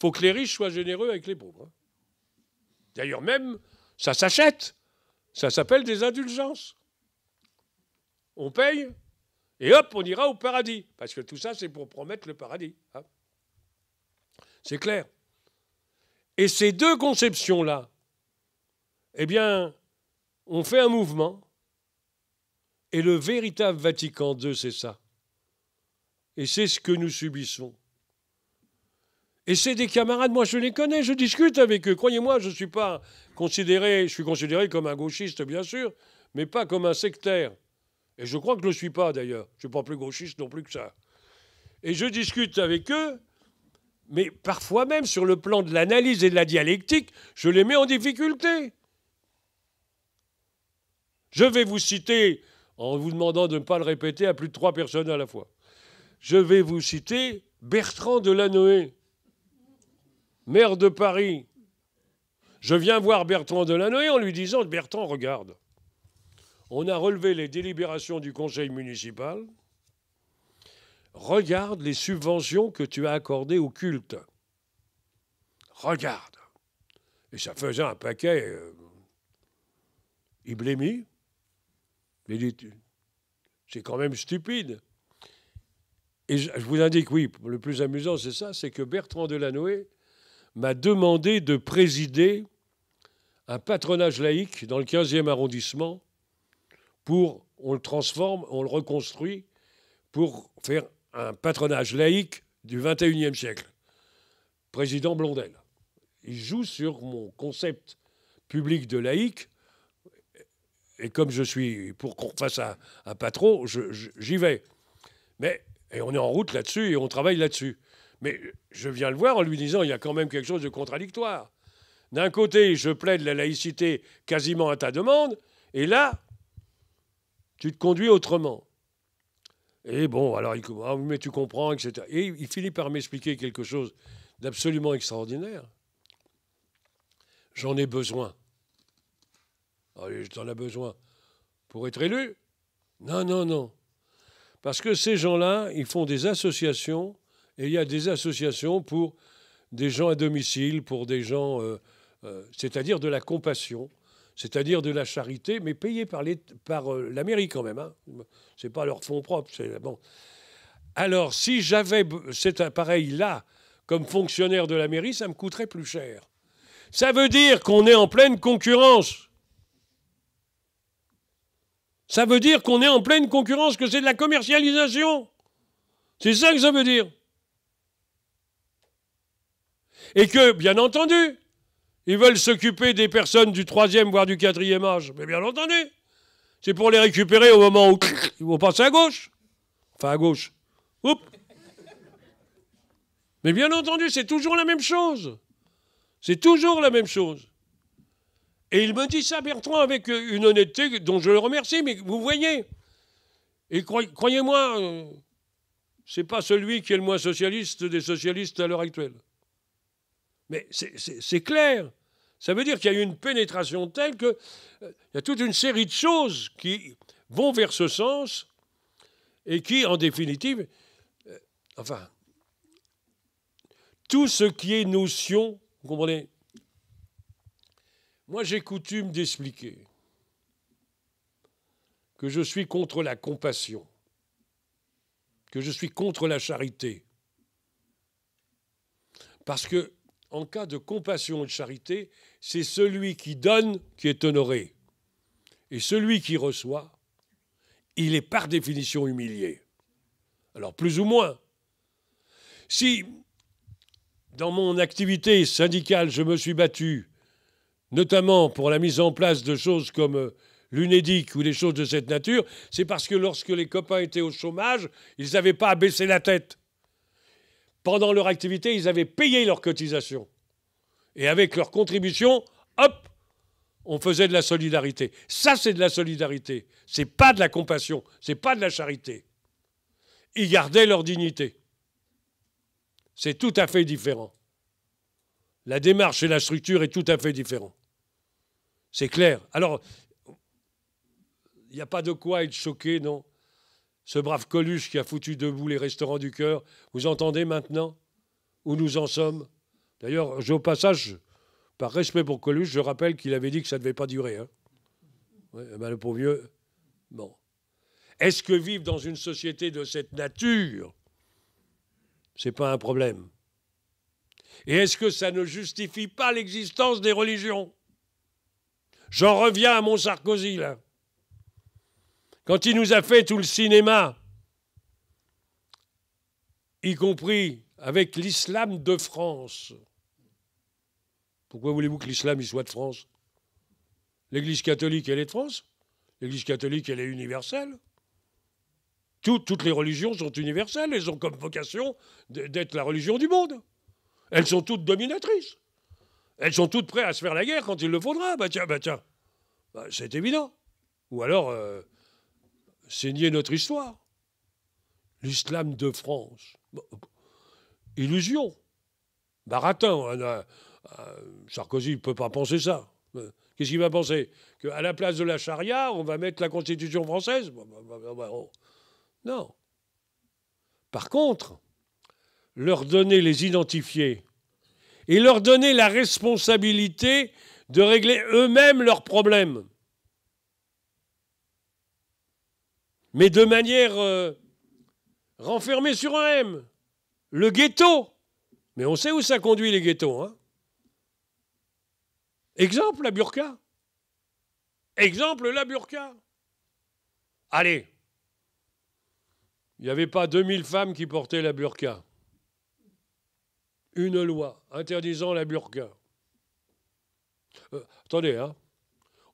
faut que les riches soient généreux avec les pauvres. Hein. D'ailleurs même, ça s'achète. Ça s'appelle des indulgences. On paye et hop, on ira au paradis. Parce que tout ça, c'est pour promettre le paradis. Hein. c'est clair. Et ces deux conceptions-là, eh bien, on fait un mouvement. Et le véritable Vatican II, c'est ça. Et c'est ce que nous subissons. Et c'est des camarades, moi je les connais, je discute avec eux. Croyez-moi, je suis pas considéré, je suis considéré comme un gauchiste, bien sûr, mais pas comme un sectaire. Et je crois que je ne le suis pas d'ailleurs. Je ne suis pas plus gauchiste non plus que ça. Et je discute avec eux, mais parfois même sur le plan de l'analyse et de la dialectique, je les mets en difficulté. Je vais vous citer, en vous demandant de ne pas le répéter à plus de trois personnes à la fois, je vais vous citer Bertrand Delanoë maire de Paris, je viens voir Bertrand Delanoë en lui disant Bertrand, regarde, on a relevé les délibérations du conseil municipal. Regarde les subventions que tu as accordées au culte. Regarde. Et ça faisait un paquet. Euh, il blémit. Il dit C'est quand même stupide. Et je vous indique, oui, le plus amusant, c'est ça c'est que Bertrand Delanoë m'a demandé de présider un patronage laïque dans le 15e arrondissement pour, on le transforme, on le reconstruit, pour faire un patronage laïque du 21e siècle. Président Blondel. Il joue sur mon concept public de laïque. Et comme je suis pour qu'on fasse un, un patron, j'y vais. Mais et on est en route là-dessus et on travaille là-dessus. Mais je viens le voir en lui disant, il y a quand même quelque chose de contradictoire. D'un côté, je plaide la laïcité quasiment à ta demande, et là, tu te conduis autrement. Et bon, alors il ah, mais tu comprends, etc. Et il finit par m'expliquer quelque chose d'absolument extraordinaire. J'en ai besoin. Allez, t'en ai besoin pour être élu Non, non, non. Parce que ces gens-là, ils font des associations et il y a des associations pour des gens à domicile, pour des gens, euh, euh, c'est-à-dire de la compassion, c'est-à-dire de la charité, mais payée par, les, par euh, la mairie quand même. Hein. Ce n'est pas leur fonds propre. Bon. Alors, si j'avais cet appareil-là comme fonctionnaire de la mairie, ça me coûterait plus cher. Ça veut dire qu'on est en pleine concurrence. Ça veut dire qu'on est en pleine concurrence, que c'est de la commercialisation. C'est ça que ça veut dire. Et que, bien entendu, ils veulent s'occuper des personnes du troisième, voire du quatrième âge. Mais bien entendu, c'est pour les récupérer au moment où ils vont passer à gauche. Enfin, à gauche. Oups. Mais bien entendu, c'est toujours la même chose. C'est toujours la même chose. Et il me dit ça, Bertrand, avec euh, une honnêteté dont je le remercie, mais vous voyez. Et croyez-moi, euh, c'est pas celui qui est le moins socialiste des socialistes à l'heure actuelle. Mais c'est clair. Ça veut dire qu'il y a eu une pénétration telle que euh, il y a toute une série de choses qui vont vers ce sens et qui, en définitive, euh, enfin, tout ce qui est notion, vous comprenez Moi, j'ai coutume d'expliquer que je suis contre la compassion, que je suis contre la charité, parce que en cas de compassion et de charité, c'est celui qui donne qui est honoré. Et celui qui reçoit, il est par définition humilié. Alors plus ou moins. Si dans mon activité syndicale je me suis battu, notamment pour la mise en place de choses comme euh, l'UNEDIC ou des choses de cette nature, c'est parce que lorsque les copains étaient au chômage, ils n'avaient pas à baisser la tête pendant leur activité, ils avaient payé leurs cotisations. Et avec leurs contributions, hop, on faisait de la solidarité. Ça, c'est de la solidarité. C'est pas de la compassion. C'est pas de la charité. Ils gardaient leur dignité. C'est tout à fait différent. La démarche et la structure est tout à fait différent. C'est clair. Alors, il n'y a pas de quoi être choqué, non ce brave Coluche qui a foutu debout les restaurants du cœur, vous entendez maintenant où nous en sommes D'ailleurs, au passage, par respect pour Coluche, je rappelle qu'il avait dit que ça ne devait pas durer. Hein. Eh ben, le pauvre vieux, bon. Est-ce que vivre dans une société de cette nature, c'est pas un problème Et est-ce que ça ne justifie pas l'existence des religions J'en reviens à mon Sarkozy, là. Quand il nous a fait tout le cinéma, y compris avec l'islam de France, pourquoi voulez-vous que l'islam soit de France L'Église catholique, elle est de France. L'Église catholique, elle est universelle. toutes les religions sont universelles. Elles ont comme vocation d'être la religion du monde. Elles sont toutes dominatrices. Elles sont toutes prêtes à se faire la guerre quand il le faudra. Bah tiens, bah tiens. Bah, c'est évident. Ou alors, euh, c'est nier notre histoire. L'islam de France. Illusion. Baratin. Hein, hein, euh, Sarkozy ne peut pas penser ça. Euh, qu'est-ce qu'il va penser Qu'à la place de la charia, on va mettre la Constitution française Non. Par contre, leur donner les identifier et leur donner la responsabilité de régler eux-mêmes leurs problèmes. mais de manière euh, renfermée sur un M. Le ghetto. Mais on sait où ça conduit les ghettos. Hein Exemple, la burqa. Exemple, la burqa. Allez. Il n'y avait pas 2000 femmes qui portaient la burqa. Une loi interdisant la burqa. Euh, attendez, hein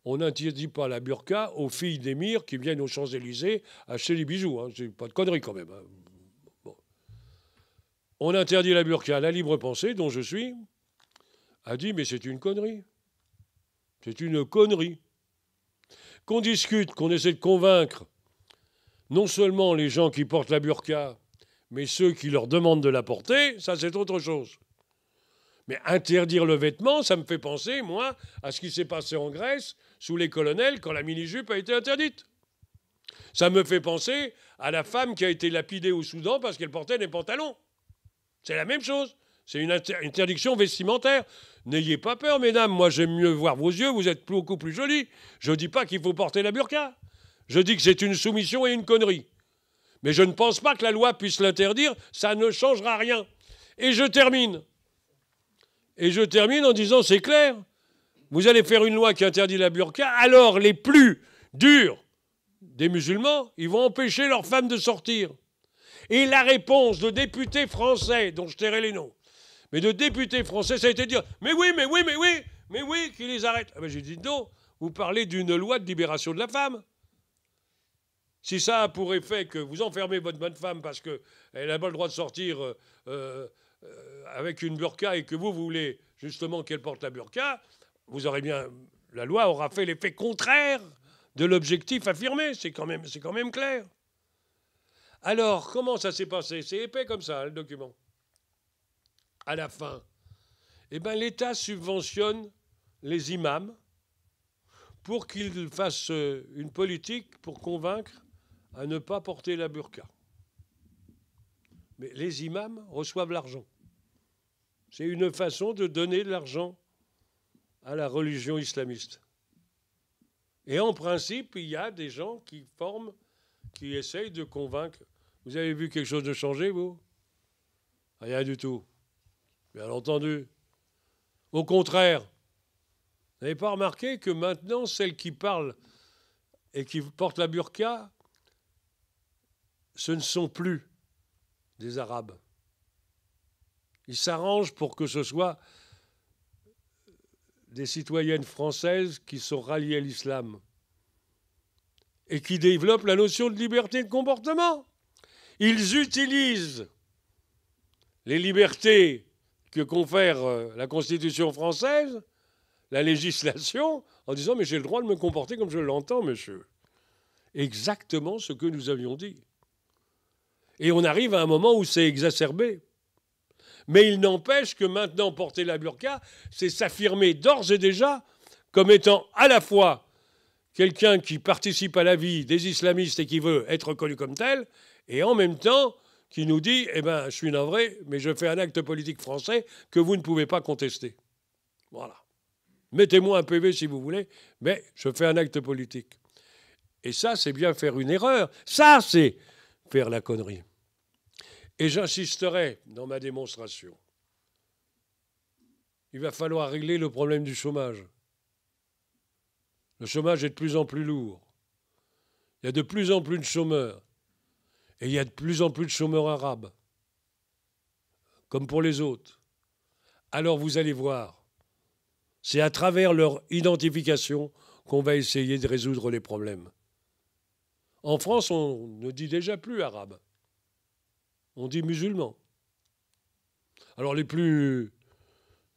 on n'interdit pas la burqa aux filles d'émir qui viennent aux Champs-Élysées acheter des bijoux. Hein. C'est pas de conneries quand même. Hein. On interdit la burqa. La libre pensée, dont je suis, a dit Mais c'est une connerie. C'est une connerie. Qu'on discute, qu'on essaie de convaincre non seulement les gens qui portent la burqa, mais ceux qui leur demandent de la porter, ça c'est autre chose. Mais interdire le vêtement, ça me fait penser, moi, à ce qui s'est passé en Grèce sous les colonels quand la mini-jupe a été interdite. Ça me fait penser à la femme qui a été lapidée au Soudan parce qu'elle portait des pantalons. C'est la même chose. C'est une interdiction vestimentaire. N'ayez pas peur, mesdames. Moi, j'aime mieux voir vos yeux. Vous êtes beaucoup plus jolies. Je ne dis pas qu'il faut porter la burqa. Je dis que c'est une soumission et une connerie. Mais je ne pense pas que la loi puisse l'interdire. Ça ne changera rien. Et je termine. Et je termine en disant, c'est clair, vous allez faire une loi qui interdit la burqa, alors les plus durs des musulmans, ils vont empêcher leurs femmes de sortir. Et la réponse de députés français, dont je tairai les noms, mais de députés français, ça a été de dire Mais oui, mais oui, mais oui, mais oui, qu'ils les arrêtent. Ah ben j'ai dit Non, vous parlez d'une loi de libération de la femme. Si ça a pour effet que vous enfermez votre bonne femme parce qu'elle n'a pas le droit de sortir euh, euh, avec une burqa et que vous voulez justement qu'elle porte la burqa, vous aurez bien, la loi aura fait l'effet contraire de l'objectif affirmé. C'est quand même, quand même clair. Alors, comment ça s'est passé C'est épais comme ça, le document. À la fin, eh ben, l'État subventionne les imams pour qu'ils fassent euh, une politique pour convaincre à ne pas porter la burqa. Mais les imams reçoivent l'argent. C'est une façon de donner de l'argent à la religion islamiste. Et en principe, il y a des gens qui forment, qui essayent de convaincre. Vous avez vu quelque chose de changer, vous Rien du tout. Bien entendu. Au contraire, vous n'avez pas remarqué que maintenant, celles qui parlent et qui portent la burqa, ce ne sont plus des Arabes. Ils s'arrangent pour que ce soit des citoyennes françaises qui sont ralliées à l'islam et qui développent la notion de liberté de comportement. Ils utilisent les libertés que confère euh, la Constitution française, la législation, en disant mais j'ai le droit de me comporter comme je l'entends, monsieur. Exactement ce que nous avions dit. Et on arrive à un moment où c'est exacerbé. Mais il n'empêche que maintenant, porter la burqa, c'est s'affirmer d'ores et déjà comme étant à la fois quelqu'un qui participe à la vie des islamistes et qui veut être connu comme tel, et en même temps qui nous dit, eh ben, je suis navré, mais je fais un acte politique français que vous ne pouvez pas contester. Voilà. Mettez-moi un PV si vous voulez, mais je fais un acte politique. Et ça, c'est bien faire une erreur. Ça, c'est faire la connerie. Et j'insisterai dans ma démonstration. Il va falloir régler le problème du chômage. Le chômage est de plus en plus lourd. Il y a de plus en plus de chômeurs. Et il y a de plus en plus de chômeurs arabes, comme pour les autres. Alors vous allez voir, c'est à travers leur identification qu'on va essayer de résoudre les problèmes. En France, on ne dit déjà plus arabe on dit musulmans. Alors les plus,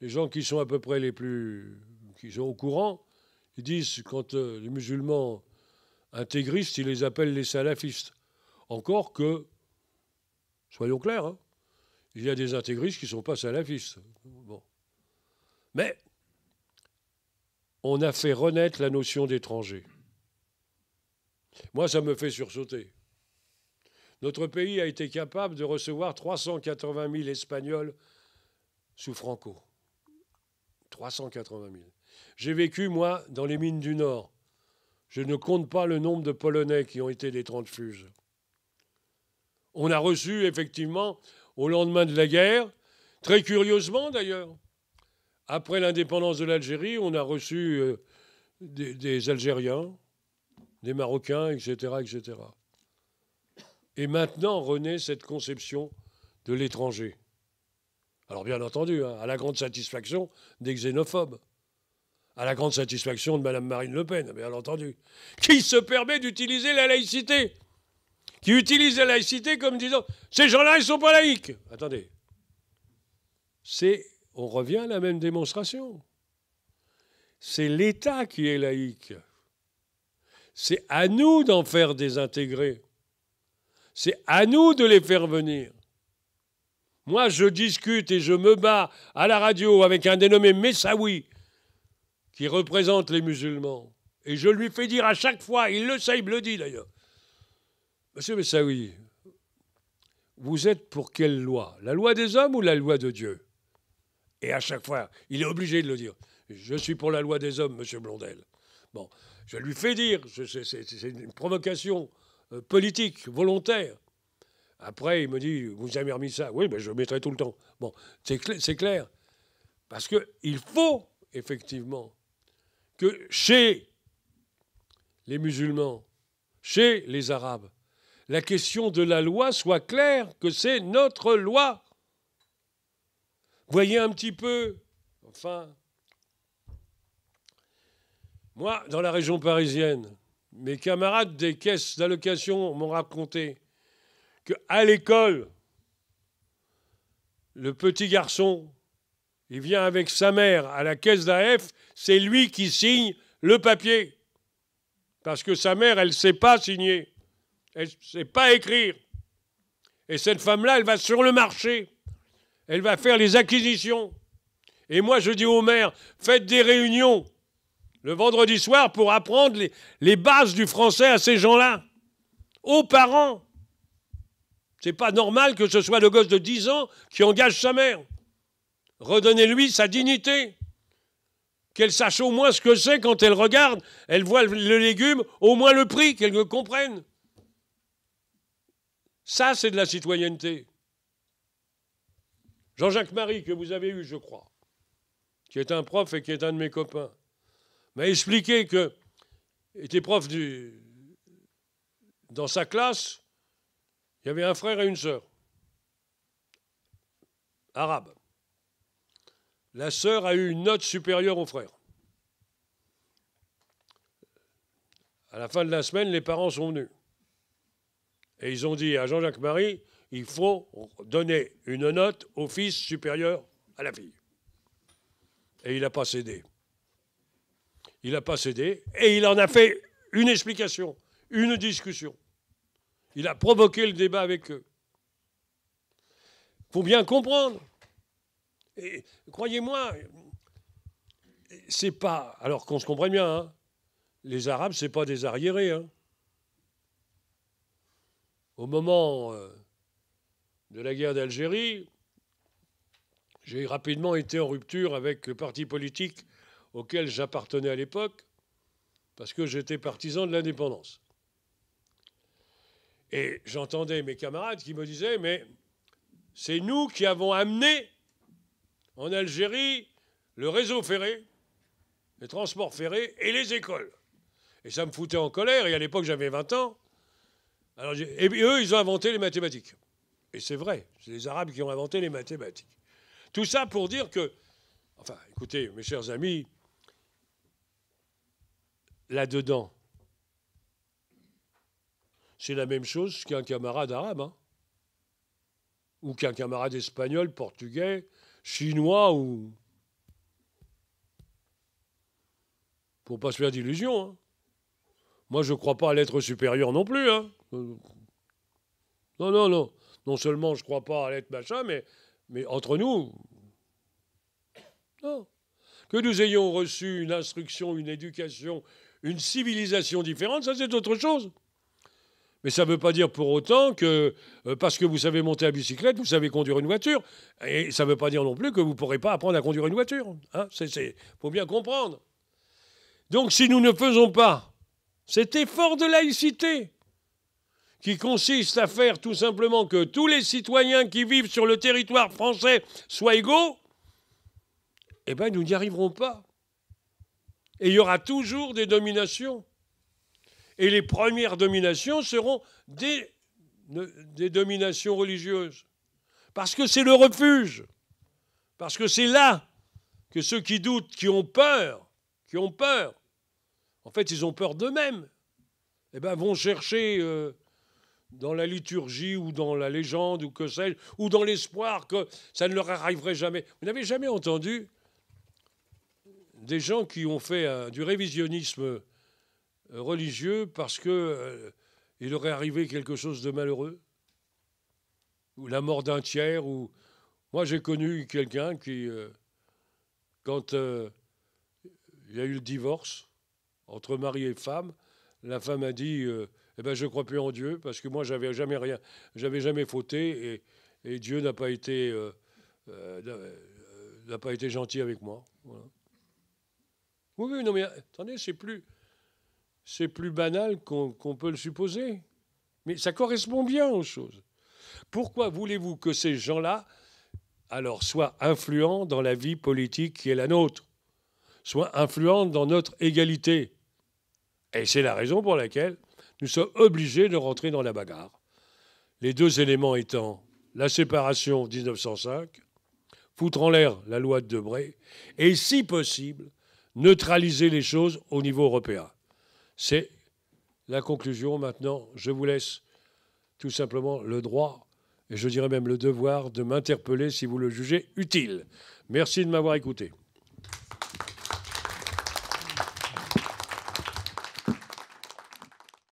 les gens qui sont à peu près les plus, qui sont au courant, ils disent quand euh, les musulmans intégristes, ils les appellent les salafistes. Encore que, soyons clairs, hein, il y a des intégristes qui ne sont pas salafistes. Mais on a fait renaître la notion d'étranger. Moi, ça me fait sursauter. Notre pays a été capable de recevoir 380 000 Espagnols sous Franco. 380 000. J'ai vécu, moi, dans les mines du Nord. Je ne compte pas le nombre de Polonais qui ont été des transfuges. On a reçu, effectivement, au lendemain de la guerre, très curieusement d'ailleurs, après l'indépendance de l'Algérie, on a reçu euh, des, des Algériens, des Marocains, etc., etc. Et maintenant renaît cette conception de l'étranger. Alors bien entendu, hein, à la grande satisfaction des xénophobes, à la grande satisfaction de Mme Marine Le Pen, bien entendu, qui se permet d'utiliser la laïcité, qui utilise la laïcité comme disant ces gens-là, ils sont pas laïcs. Attendez, c'est, on revient à la même démonstration. C'est l'État qui est laïque. C'est à nous d'en faire des intégrés. C'est à nous de les faire venir. Moi, je discute et je me bats à la radio avec un dénommé Messaoui, qui représente les musulmans. Et je lui fais dire à chaque fois, il le sait, il me le dit d'ailleurs. Monsieur Messaoui, vous êtes pour quelle loi La loi des hommes ou la loi de Dieu Et à chaque fois, il est obligé de le dire. Je suis pour la loi des hommes, monsieur Blondel. Bon, je lui fais dire, c'est une provocation. Euh, politique, volontaire. Après, il me dit, vous avez remis ça. Oui, mais je le mettrai tout le temps. Bon, c'est clair. Parce qu'il faut, effectivement, que chez les musulmans, chez les Arabes, la question de la loi soit claire, que c'est notre loi. Voyez un petit peu, enfin, moi, dans la région parisienne, mes camarades des caisses d'allocation m'ont raconté qu'à l'école, le petit garçon, il vient avec sa mère à la caisse d'AF, c'est lui qui signe le papier. Parce que sa mère, elle ne sait pas signer. Elle ne sait pas écrire. Et cette femme-là, elle va sur le marché. Elle va faire les acquisitions. Et moi, je dis au maire, faites des réunions le vendredi soir pour apprendre les, bases du français à ces gens-là, aux parents. C'est pas normal que ce soit le gosse de 10 ans qui engage sa mère. Redonnez-lui sa dignité. Qu'elle sache au moins ce que c'est quand elle regarde, elle voit le légume, au moins le prix, qu'elle le comprenne. Ça, c'est de la citoyenneté. Jean-Jacques Marie, que vous avez eu, je crois, qui est un prof et qui est un de mes copains, m'a expliqué que était prof du, dans sa classe, il y avait un frère et une sœur, arabe. La sœur a eu une note supérieure au frère. À la fin de la semaine, les parents sont venus. Et ils ont dit à Jean-Jacques Marie, il faut donner une note au fils supérieur à la fille. Et il n'a pas cédé. Il n'a pas cédé et il en a fait une explication, une discussion. Il a provoqué le débat avec eux. Il faut bien comprendre. Et croyez-moi, c'est pas. Alors qu'on se comprenne bien, hein, les Arabes, c'est pas des arriérés. Hein. Au moment euh, de la guerre d'Algérie, j'ai rapidement été en rupture avec le parti politique auquel j'appartenais à l'époque, parce que j'étais partisan de l'indépendance. Et j'entendais mes camarades qui me disaient, mais c'est nous qui avons amené en Algérie le réseau ferré, les transports ferrés et les écoles. Et ça me foutait en colère, et à l'époque j'avais 20 ans. Alors, et eux, ils ont inventé les mathématiques. Et c'est vrai, c'est les Arabes qui ont inventé les mathématiques. Tout ça pour dire que, enfin, écoutez, mes chers amis, là-dedans. C'est la même chose qu'un camarade arabe, hein. ou qu'un camarade espagnol, portugais, chinois, ou... Pour pas se faire d'illusions. Hein. Moi, je ne crois pas à l'être supérieur non plus. Hein. Non, non, non. Non seulement je ne crois pas à l'être machin, mais, mais entre nous, non. Que nous ayons reçu une instruction, une éducation, une civilisation différente, ça c'est autre chose. Mais ça ne veut pas dire pour autant que euh, parce que vous savez monter à bicyclette, vous savez conduire une voiture. Et ça ne veut pas dire non plus que vous ne pourrez pas apprendre à conduire une voiture. Il hein. faut bien comprendre. Donc si nous ne faisons pas cet effort de laïcité, qui consiste à faire tout simplement que tous les citoyens qui vivent sur le territoire français soient égaux, eh bien nous n'y arriverons pas. Et il y aura toujours des dominations. Et les premières dominations seront des, des dominations religieuses. Parce que c'est le refuge. Parce que c'est là que ceux qui doutent, qui ont peur, qui ont peur, en fait, ils ont peur d'eux-mêmes. Eh ben, vont chercher euh, dans la liturgie ou dans la légende ou que sais-je, ou dans l'espoir que ça ne leur arriverait jamais. Vous n'avez jamais entendu des gens qui ont fait du révisionnisme euh, religieux parce que euh, il aurait arrivé quelque chose de malheureux ou la mort d'un tiers ou moi j'ai connu quelqu'un qui euh, quand il y a eu le divorce entre mari et femme la femme a dit eh ben je crois plus en Dieu parce que moi j'avais jamais rien j'avais jamais fauté et, Dieu n'a pas été n'a pas été gentil avec moi oui, oui, non, mais attendez, c'est plus, c'est plus banal qu'on, peut le supposer. Mais ça correspond bien aux choses. Pourquoi voulez-vous que ces gens-là, alors, soient influents dans la vie politique qui est la nôtre, soient influents dans notre égalité Et c'est la raison pour laquelle nous sommes obligés de rentrer dans la bagarre. Les deux éléments étant la séparation 1905, foutre en l'air la loi de Debré, et si possible, neutraliser les choses au niveau européen. C'est la conclusion maintenant. Je vous laisse tout simplement le droit, et je dirais même le devoir, de m'interpeller si vous le jugez utile. Merci de m'avoir écouté.